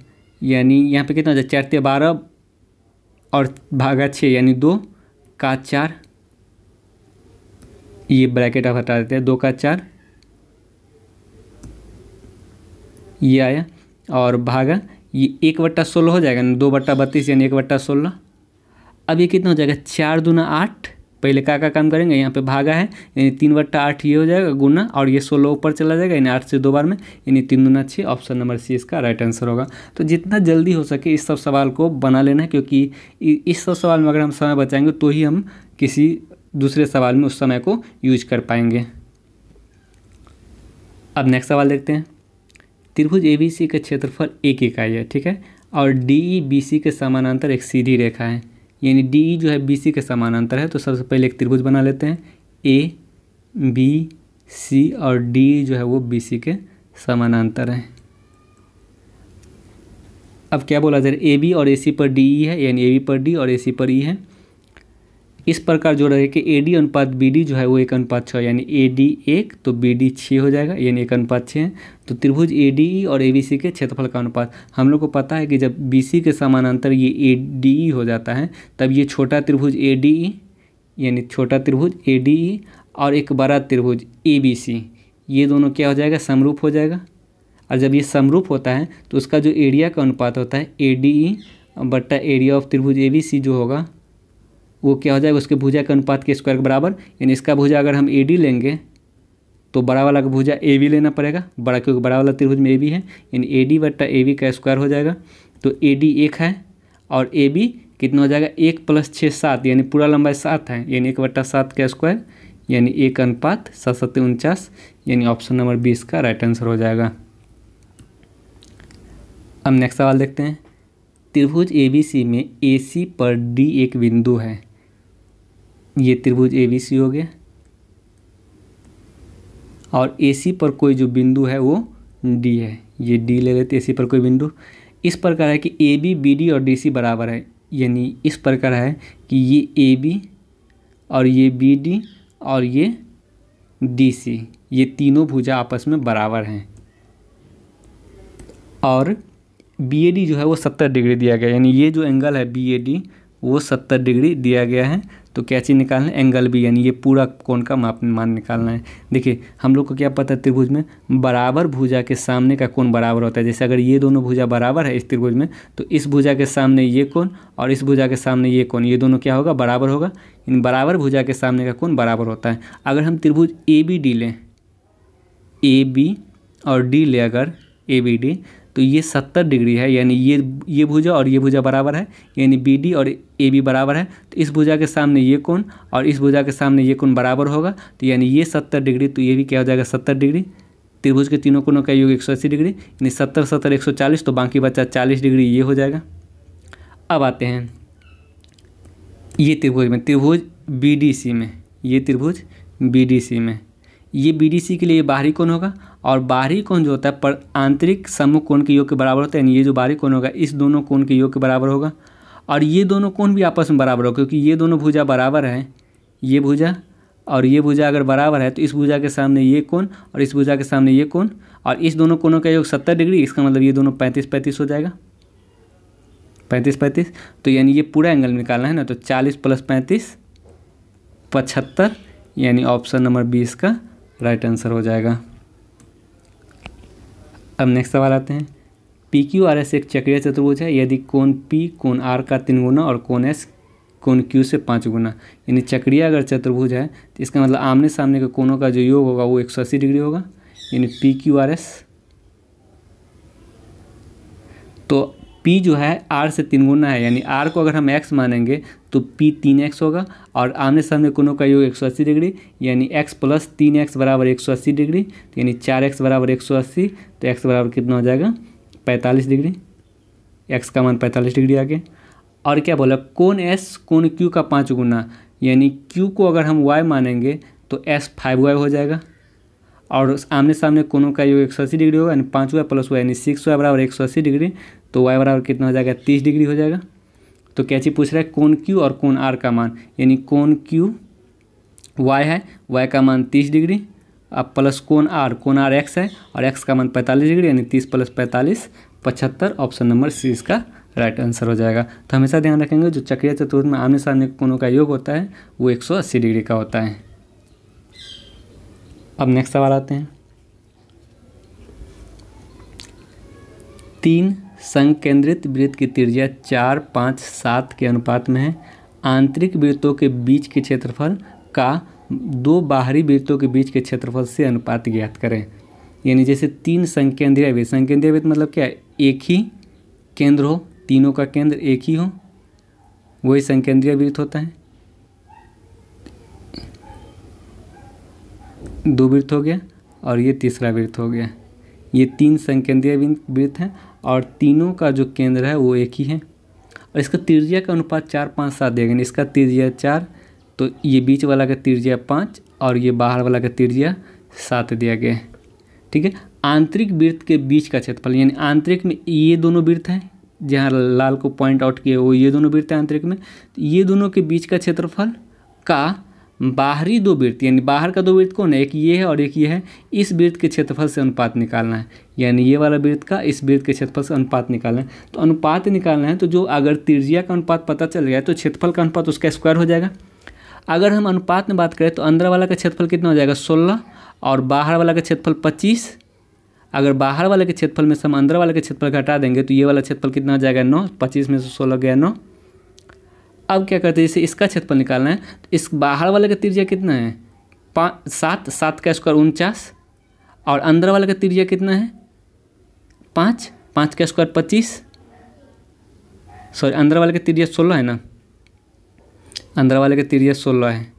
यानी यहाँ पे कितना हो जाए चार बारह और भागा छः यानी दो का चार ये ब्रैकेट आप हटा देते हैं दो का चार ये आया और भागा ये एक बट्टा सोलह हो जाएगा ना दो बट्टा बत्तीस यानी एक बट्टा सोलह अब ये कितना हो जाएगा चार दूना आठ पहले का का काम करेंगे यहाँ पे भागा है यानी तीन बट्टा आठ ये हो जाएगा गुना और ये सोलह ऊपर चला जाएगा यानी आठ से दो बार में यानी तीन दूना छः ऑप्शन नंबर सी इसका राइट आंसर होगा तो जितना जल्दी हो सके इस सब सवाल को बना लेना क्योंकि इस सब सवाल में अगर हम समय बचाएंगे तो ही हम किसी दूसरे सवाल में उस समय को यूज कर पाएंगे अब नेक्स्ट सवाल देखते हैं त्रिभुज ए का क्षेत्रफल एक इकाई है ठीक है और डी बी सी के समानांतर एक सीधी रेखा है यानी डी e जो है बी सी के समानांतर है तो सबसे पहले एक त्रिभुज बना लेते हैं ए बी सी और डी जो है वो बी सी के समानांतर हैं अब क्या बोला जाए ए बी और ए सी पर डी ई e है यानी ए बी पर डी और ए सी पर ई e है इस प्रकार जो रहे कि ए डी अनुपात बी डी जो है वो एक अनुपात छः यानी ए डी एक तो बी डी छः हो जाएगा यानी एक अनुपात छः तो त्रिभुज ए डी ई और ए बी सी के क्षेत्रफल का अनुपात हम लोग को पता है कि जब बी सी के समानांतर ये ए डी ई हो जाता है तब ये छोटा त्रिभुज ए डी ई यानी छोटा त्रिभुज ए डी ई और एक बड़ा त्रिभुज ए बी सी ये दोनों क्या हो जाएगा समरूप हो जाएगा और जब ये समरूप होता है तो उसका जो एरिया का अनुपात होता है ए डी ई बट्टा एरिया ऑफ त्रिभुज ए बी सी जो होगा वो क्या हो जाएगा उसके भुजा के अनुपात के स्क्वायर के बराबर यानी इसका भुजा अगर हम ए डी लेंगे तो बड़ा वाला का भुजा ए वी लेना पड़ेगा बड़ा क्योंकि बड़ा वाला त्रिभुज में ए बी है यानी ए डी बट्टा ए वी का स्क्वायर हो जाएगा तो ए डी एक है और ए बी कितना हो जाएगा एक प्लस छः सात यानी पूरा लंबाई सात है यानी एक बट्टा सात का स्क्वायर यानी एक अनुपात सात सत्य उनचास यानी ऑप्शन नंबर बीस का राइट आंसर हो जाएगा अब नेक्स्ट सवाल देखते हैं त्रिभुज ए बी सी में ए सी पर डी एक बिंदु है ये त्रिभुज ए बी सी हो गया और ए सी पर कोई जो बिंदु है वो डी है ये डी ले लेते ए सी पर कोई बिंदु इस प्रकार है कि ए बी बी डी और डी सी बराबर है यानी इस प्रकार है कि ये ए बी और ये बी डी और ये डी सी ये तीनों भुजा आपस में बराबर हैं और बी ए डी जो है वो सत्तर डिग्री दिया गया यानी ये जो एंगल है बी ए डी वो सत्तर डिग्री दिया गया है तो चीज़ निकालना है एंगल भी यानी ये पूरा कोण का माप मान निकालना है देखिए हम लोग को क्या पता है त्रिभुज में बराबर भुजा के सामने का कोण बराबर होता है जैसे अगर ये दोनों भुजा बराबर है इस त्रिभुज में तो इस भुजा के सामने ये कोण और इस भुजा के सामने ये कोण ये दोनों क्या होगा बराबर होगा इन बराबर भुजा के सामने का कौन बराबर होता है अगर हम त्रिभुज ए बी डी लें ए बी और डी ले अगर ए बी डी तो ये सत्तर डिग्री है यानी ये ये भुजा और ये भुजा बराबर है यानी बी डी और ए बी बराबर है तो इस भुजा के सामने ये कोण और इस भुजा के सामने ये कोण बराबर होगा तो यानी ये सत्तर डिग्री तो ये भी क्या हो जाएगा सत्तर डिग्री त्रिभुज के तीनों कोणों का योग एक सौ अस्सी डिग्री यानी सत्तर सत्तर एक सौ चालीस तो बाकी बच्चा चालीस डिग्री ये हो जाएगा अब आते हैं ये त्रिभुज में त्रिभुज बी डी सी में ये त्रिभुज बी डी सी में ये बी डी सी के लिए बाहरी कौन होगा और बाहरी कोण जो होता है पर आंतरिक समूह कोण के योग के बराबर होता है यानी ये जो बाहरी कोण होगा इस दोनों कोण के योग के बराबर होगा और ये दोनों कोण भी आपस में बराबर होगा क्योंकि ये दोनों भुजा बराबर है ये भुजा और ये भुजा अगर बराबर है तो इस भुजा के सामने ये कोण और इस भुजा के सामने ये कोण और इस दोनों कोणों का योग सत्तर डिग्री इसका मतलब ये दोनों पैंतीस पैंतीस हो जाएगा पैंतीस पैंतीस तो यानी ये पूरा एंगल निकालना है ना तो चालीस प्लस पैंतीस पचहत्तर यानी ऑप्शन नंबर बीस का राइट आंसर हो जाएगा अब नेक्स्ट सवाल आते हैं पी क्यू आर एस एक चक्रीय चतुर्भुज है यदि कोण पी कोण आर का तीन गुना और कोण एस कोण क्यू से पाँच गुना यानी चक्रीय अगर चतुर्भुज है तो इसका मतलब आमने सामने के कोनों का जो योग होगा वो एक सौ अस्सी डिग्री होगा यानी पी क्यू आर एस तो पी जो है आर से तीन गुना है यानी आर को अगर हम एक्स मानेंगे तो पी तीन एक्स होगा और आमने सामने कोनों का योग एक सौ अस्सी डिग्री यानी एक्स प्लस तीन एक्स बराबर एक सौ अस्सी डिग्री तो यानी चार एक्स बराबर एक सौ अस्सी तो एक्स बराबर कितना हो जाएगा पैंतालीस डिग्री एक्स का मान पैंतालीस डिग्री आगे और क्या बोला कौन एस कौन क्यू का पाँच गुना यानी क्यू को अगर हम वाई मानेंगे तो एस फाइव वाई हो जाएगा और आमने सामने कोनों का योग एक सौ अस्सी डिग्री होगा यानी पाँच वाई प्लस वाई यानी सिक्स वाई बराबर एक सौ अस्सी डिग्री तो वाई बराबर कितना हो जाएगा तीस डिग्री हो जाएगा तो कैची पूछ रहा है कौन क्यू और कौन आर का मान यानी कौन क्यू वाई है वाई का मान तीस डिग्री अब प्लस कौन आर कौन आर एक्स है और एक्स का मान पैंतालीस डिग्री यानी तीस प्लस पैंतालीस पचहत्तर ऑप्शन नंबर सी इसका राइट आंसर हो जाएगा तो हमेशा ध्यान रखेंगे जो चक्रीय चतुर्थ में आमने सामने कोनों का योग होता है वो 180 डिग्री का होता है अब नेक्स्ट सवाल आते हैं तीन संकेंद्रित वृत्त की त्रिज्या चार पाँच सात के अनुपात में है आंतरिक वृत्तों के बीच के क्षेत्रफल का दो बाहरी वृत्तों के बीच के क्षेत्रफल से अनुपात ज्ञात करें यानी जैसे तीन संकेंद्रीय वृत्त संकेंद्रीय वृत्त मतलब क्या है एक ही केंद्र हो तीनों का केंद्र एक ही हो वही संकेंद्रीय वृत्त होता है दो वृत्त हो गया और ये तीसरा वृत्त हो गया ये तीन संकेंद्रीय वृत्त हैं और तीनों का जो केंद्र है वो एक ही है और इसका तिरजिया का अनुपात चार पाँच सात देगा इसका तिरजिया चार तो ये बीच वाला का तिरजिया पाँच और ये बाहर वाला का तिरजिया सात दिया गया है ठीक है आंतरिक वृत्त के बीच का क्षेत्रफल यानी आंतरिक में ये दोनों वृत्त हैं जहाँ लाल को पॉइंट आउट किया वो ये दोनों वृत्त आंतरिक में तो ये दोनों के बीच का क्षेत्रफल का बाहरी दो वृत्त यानी बाहर का दो वृत्त कौन है एक ये है और एक ये है इस वृत्त के क्षेत्रफल से अनुपात निकालना है यानी ये वाला वृत्त का इस वृत्त के क्षेत्रफल से अनुपात निकालना है तो अनुपात निकालना है तो जो अगर त्रिज्या का अनुपात पता चल गया तो क्षेत्रफल का अनुपात उसका स्क्वायर हो जाएगा अगर हम अनुपात में बात करें तो अंदर वाला का क्षेत्रफल कितना हो जाएगा सोलह और बाहर वाला का क्षेत्रफल पच्चीस अगर बाहर वाले के क्षेत्रफल में से हम अंदर वाले के क्षेत्रफल घटा देंगे तो ये वाला क्षेत्रफल कितना हो जाएगा नौ पच्चीस में से सोलह गया नौ अब क्या करते हैं जैसे इसका क्षेत्रफल निकालना है तो इस बाहर वाले का त्रिज्या कितना है पाँच सात सात का स्क्वायर उनचास और अंदर वाले का त्रिज्या कितना है पाँच पाँच का स्क्वायर पच्चीस सॉरी अंदर वाले का त्रिज्या सोलह है ना अंदर वाले का त्रिज्या सोलह है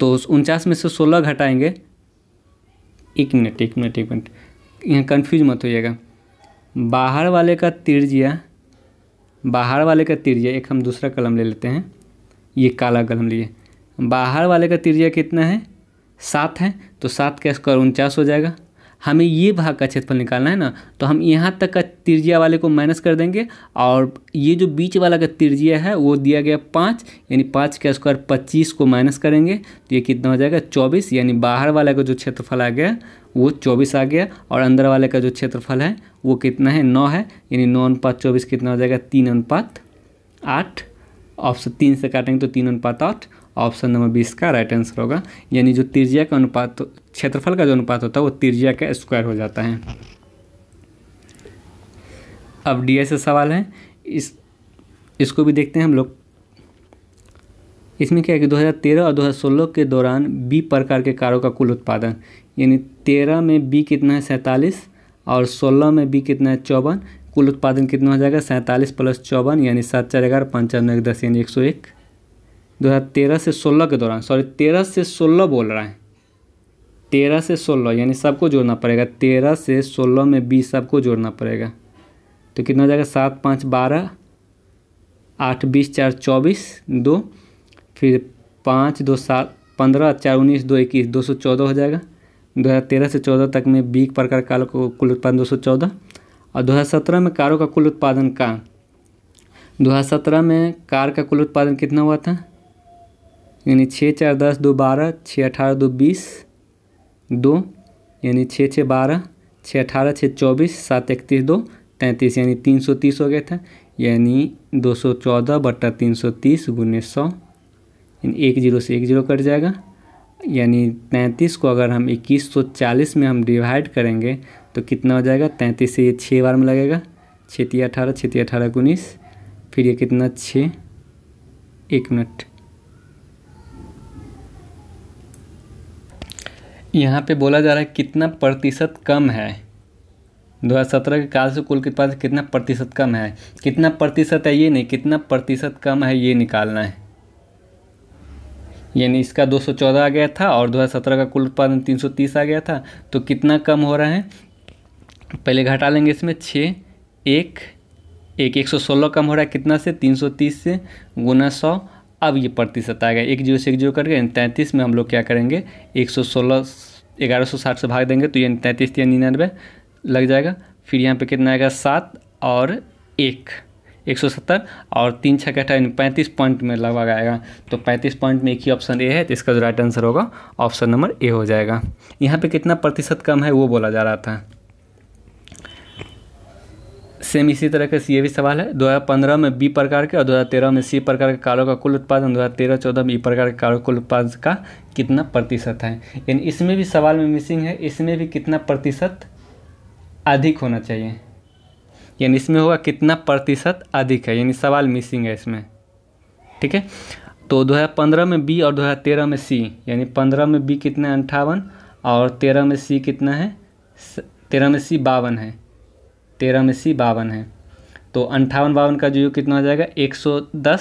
तो उनचास में से सोलह घटाएंगे एक मिनट एक मिनट एक मिनट यहाँ कन्फ्यूज मत होइएगा बाहर वाले का त्रिज्या बाहर वाले का तिरिया एक हम दूसरा कलम ले लेते हैं ये काला कलम लिए बाहर वाले का तिरिया कितना है सात है तो सात का स्क्वायर उनचास हो जाएगा हमें ये भाग का क्षेत्रफल निकालना है ना तो हम यहाँ तक का तिरजिया वाले को माइनस कर देंगे और ये जो बीच वाला का तिरजिया है वो दिया गया पाँच यानी पाँच का स्क्वायर पच्चीस को माइनस करेंगे तो ये कितना हो जाएगा चौबीस यानी बाहर वाला का जो क्षेत्रफल आ गया वो चौबीस आ गया और अंदर वाले का जो क्षेत्रफल है वो कितना है नौ है यानी नौ अनुपात चौबीस कितना हो जाएगा तीन अनुपात आठ ऑप्शन तीन से काटेंगे तो तीन अनुपात आठ ऑप्शन नंबर बीस का राइट आंसर होगा यानी जो तिरजिया का अनुपात क्षेत्रफल का जो अनुपात होता है वो तिरजिया का स्क्वायर हो जाता है अब डी से सवाल है इस इसको भी देखते हैं हम लोग इसमें क्या है कि 2013 और 2016 के दौरान बी प्रकार के कारों का कुल उत्पादन यानी तेरह में बी कितना है सैंतालीस और सोलह में बी कितना है चौवन कुल उत्पादन कितना हो जाएगा सैंतालीस प्लस चौवन यानी सात चार ग्यारह पंचानवे एक दस यानी एक सौ एक दो हज़ार तेरह से सोलह के दौरान सॉरी तेरह से सोलह बोल रहा है तेरह से सोलह यानी सबको जोड़ना पड़ेगा तेरह से सोलह में बीस सबको जोड़ना पड़ेगा तो कितना हो जाएगा सात पाँच बारह आठ बीस चार चौबीस दो फिर पाँच दो सात पंद्रह चार उन्नीस दो इक्कीस दो सौ चौदह हो जाएगा 2013 से 14 तक में बीक प्रकार काल का कुल उत्पादन 214 और 2017 में कारों का कुल उत्पादन का 2017 में कार का कुल उत्पादन कितना हुआ था यानी छः चार दस दो बारह छः अठारह दो बीस दो यानी छः छः बारह छः अठारह छः चौबीस सात इकतीस दो तैंतीस यानी तीन सौ तीस हो गया था यानी दो सौ चौदह बट्टा तीन सौ तीस गुने सौ यानी एक जीरो से एक जीरो कट जाएगा यानी तैंतीस को अगर हम इक्कीस सौ चालीस में हम डिवाइड करेंगे तो कितना हो जाएगा तैंतीस से ये छः बार में लगेगा छती अठारह छती अठारह उन्नीस फिर ये कितना छः एक मिनट यहाँ पे बोला जा रहा है कितना प्रतिशत कम है 2017 के काल से कुल के पास कितना प्रतिशत कम है कितना प्रतिशत है ये नहीं कितना प्रतिशत कम है ये निकालना है यानी इसका 214 आ गया था और 2017 का कुल उत्पादन 330 आ गया था तो कितना कम हो रहा है पहले घटा लेंगे इसमें छः एक एक एक सौ सोलह कम हो रहा है कितना से तीन सौ तीस से गुना सौ अब ये प्रतिशत आ गया एक जीरो से एक जीरो करके यानी तैंतीस में हम लोग क्या करेंगे एक सौ सोलह ग्यारह सौ साठ से भाग देंगे तो यानी तैंतीस या निन्यानवे लग जाएगा फिर यहाँ पे कितना आएगा सात और एक 170 और तीन छः यानी पैंतीस पॉइंट में लगभग आएगा तो पैंतीस पॉइंट में एक ही ऑप्शन ए है तो इसका जो राइट आंसर होगा ऑप्शन नंबर ए हो जाएगा यहाँ पे कितना प्रतिशत कम है वो बोला जा रहा था सेम इसी तरह के ये भी सवाल है 2015 में बी प्रकार के और 2013 में सी प्रकार के कारों का कुल उत्पादन 2013-14 में ई e प्रकार के कारों कुल उत्पादन का कितना प्रतिशत है यानी इसमें भी सवाल में मिसिंग है इसमें भी कितना प्रतिशत अधिक होना चाहिए यानी इसमें होगा कितना प्रतिशत अधिक है यानी सवाल मिसिंग है इसमें ठीक है तो 2015 में बी और 2013 में सी यानी 15 में बी कितना है अंठावन और 13 में सी कितना है तेरह में सी बावन है तेरह में सी बावन है तो अंठावन बावन का जो योग कितना हो जाएगा 110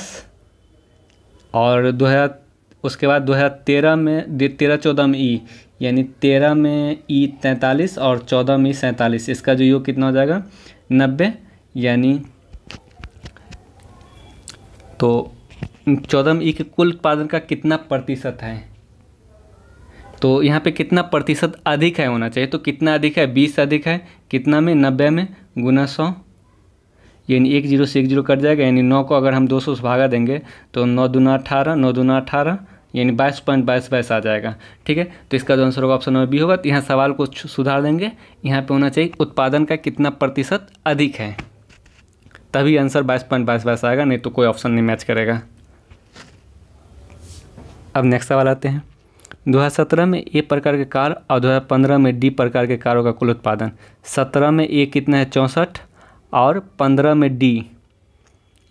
और दो हज़ार उसके बाद 2013 में तेरह चौदह में ई e, यानी तेरह में ई e तैंतालीस और चौदह में ई e सैंतालीस इसका जो योग कितना हो जाएगा नब्बे यानी तो चौदह ई के कुल उत्पादन का कितना प्रतिशत है तो यहाँ पे कितना प्रतिशत अधिक है होना चाहिए तो कितना अधिक है बीस अधिक है कितना में नब्बे में गुना सौ यानी एक जीरो से एक जीरो कट जाएगा यानी नौ को अगर हम दो सौ से भागा देंगे तो नौ दूना अठारह नौ दूना अठारह यानी बाईस पॉइंट बाईस बाईस आ जाएगा ठीक है तो इसका जो आंसर होगा ऑप्शन नंबर बी होगा तो यहाँ सवाल को सुधार देंगे यहाँ पे होना चाहिए उत्पादन का कितना प्रतिशत अधिक है तभी आंसर बाईस पॉइंट बाईस बाईस आएगा नहीं तो कोई ऑप्शन नहीं मैच करेगा अब नेक्स्ट सवाल आते हैं सत्रह में ए प्रकार के कार और पंद्रह में डी प्रकार के कारों का कुल उत्पादन सत्रह में ए कितना है चौंसठ और पंद्रह में डी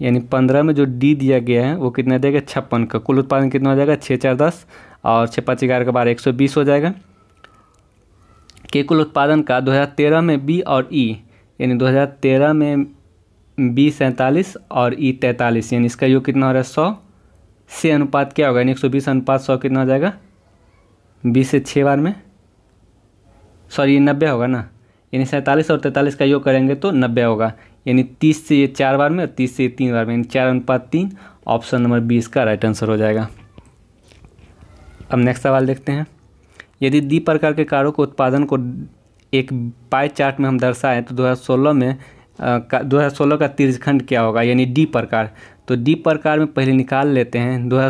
यानी पंद्रह में जो डी दिया गया है वो कितना देगा छप्पन का कुल उत्पादन कितना हो जाएगा छः चार दस और छः पाँच ग्यारह का बारह एक सौ बीस हो जाएगा के कुल उत्पादन का दो हज़ार तेरह में बी और ई यानी दो हज़ार तेरह में बी सैंतालीस और ई तैंतालीस यानी इसका योग कितना हो रहा है सौ से अनुपात क्या होगा यानी एक सौ बीस अनुपात सौ कितना हो जाएगा बीस से छः बार में सॉरी ये नब्बे होगा ना यानी सैंतालीस और तैंतालीस का योग करेंगे तो नब्बे होगा यानी तीस से ये चार बार में और तीस से ये तीन बार में यानी चार अनुपात तीन ऑप्शन नंबर बी इसका राइट आंसर हो जाएगा अब नेक्स्ट सवाल देखते हैं यदि दी प्रकार के कारों के उत्पादन को एक पाए चार्ट में हम दर्शाएं तो 2016 में दो हज़ार सोलह का तीर्थखंड क्या होगा यानी डी प्रकार तो डी प्रकार में पहले निकाल लेते हैं दो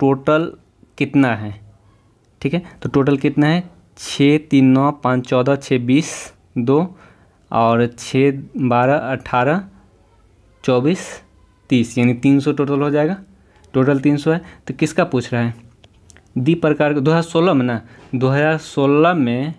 टोटल कितना है ठीक है तो टोटल कितना है छः तीन नौ पाँच चौदह छः बीस दो और छः बारह अट्ठारह चौबीस तीस यानी तीन सौ टोटल हो जाएगा टोटल तीन सौ है तो किसका पूछ रहा है डी प्रकार का दो हज़ार सोलह में ना दो हज़ार सोलह में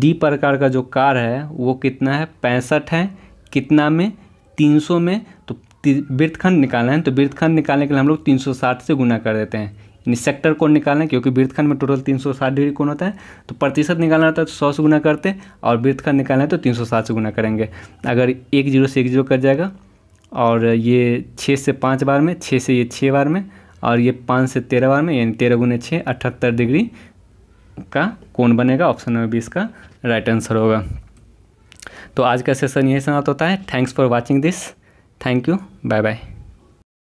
डी प्रकार का जो कार है वो कितना है पैंसठ है कितना में तीन सौ में तो वृत्तखंड निकालना है तो वृत्तखंड निकालने के लिए हम लोग तीन सौ साठ से गुना कर देते हैं यानी सेक्टर कोण निकालना है क्योंकि वृत्तखंड में टोटल तीन सौ साठ डिग्री कोण होता है तो प्रतिशत निकालना होता है तो सौ से गुना करते और वृत्तखंड निकालना है तो तीन सौ सात से गुना करेंगे अगर एक जीरो से एक जीरो कट जाएगा और ये छः से पाँच बार में छः से ये छः बार में और ये पाँच से तेरह बार में यानी तेरह गुने छः अठहत्तर डिग्री का कोण बनेगा ऑप्शन नंबर बीस का राइट आंसर होगा तो आज का सेशन यही समाप्त होता है thanks for watching this thank you bye bye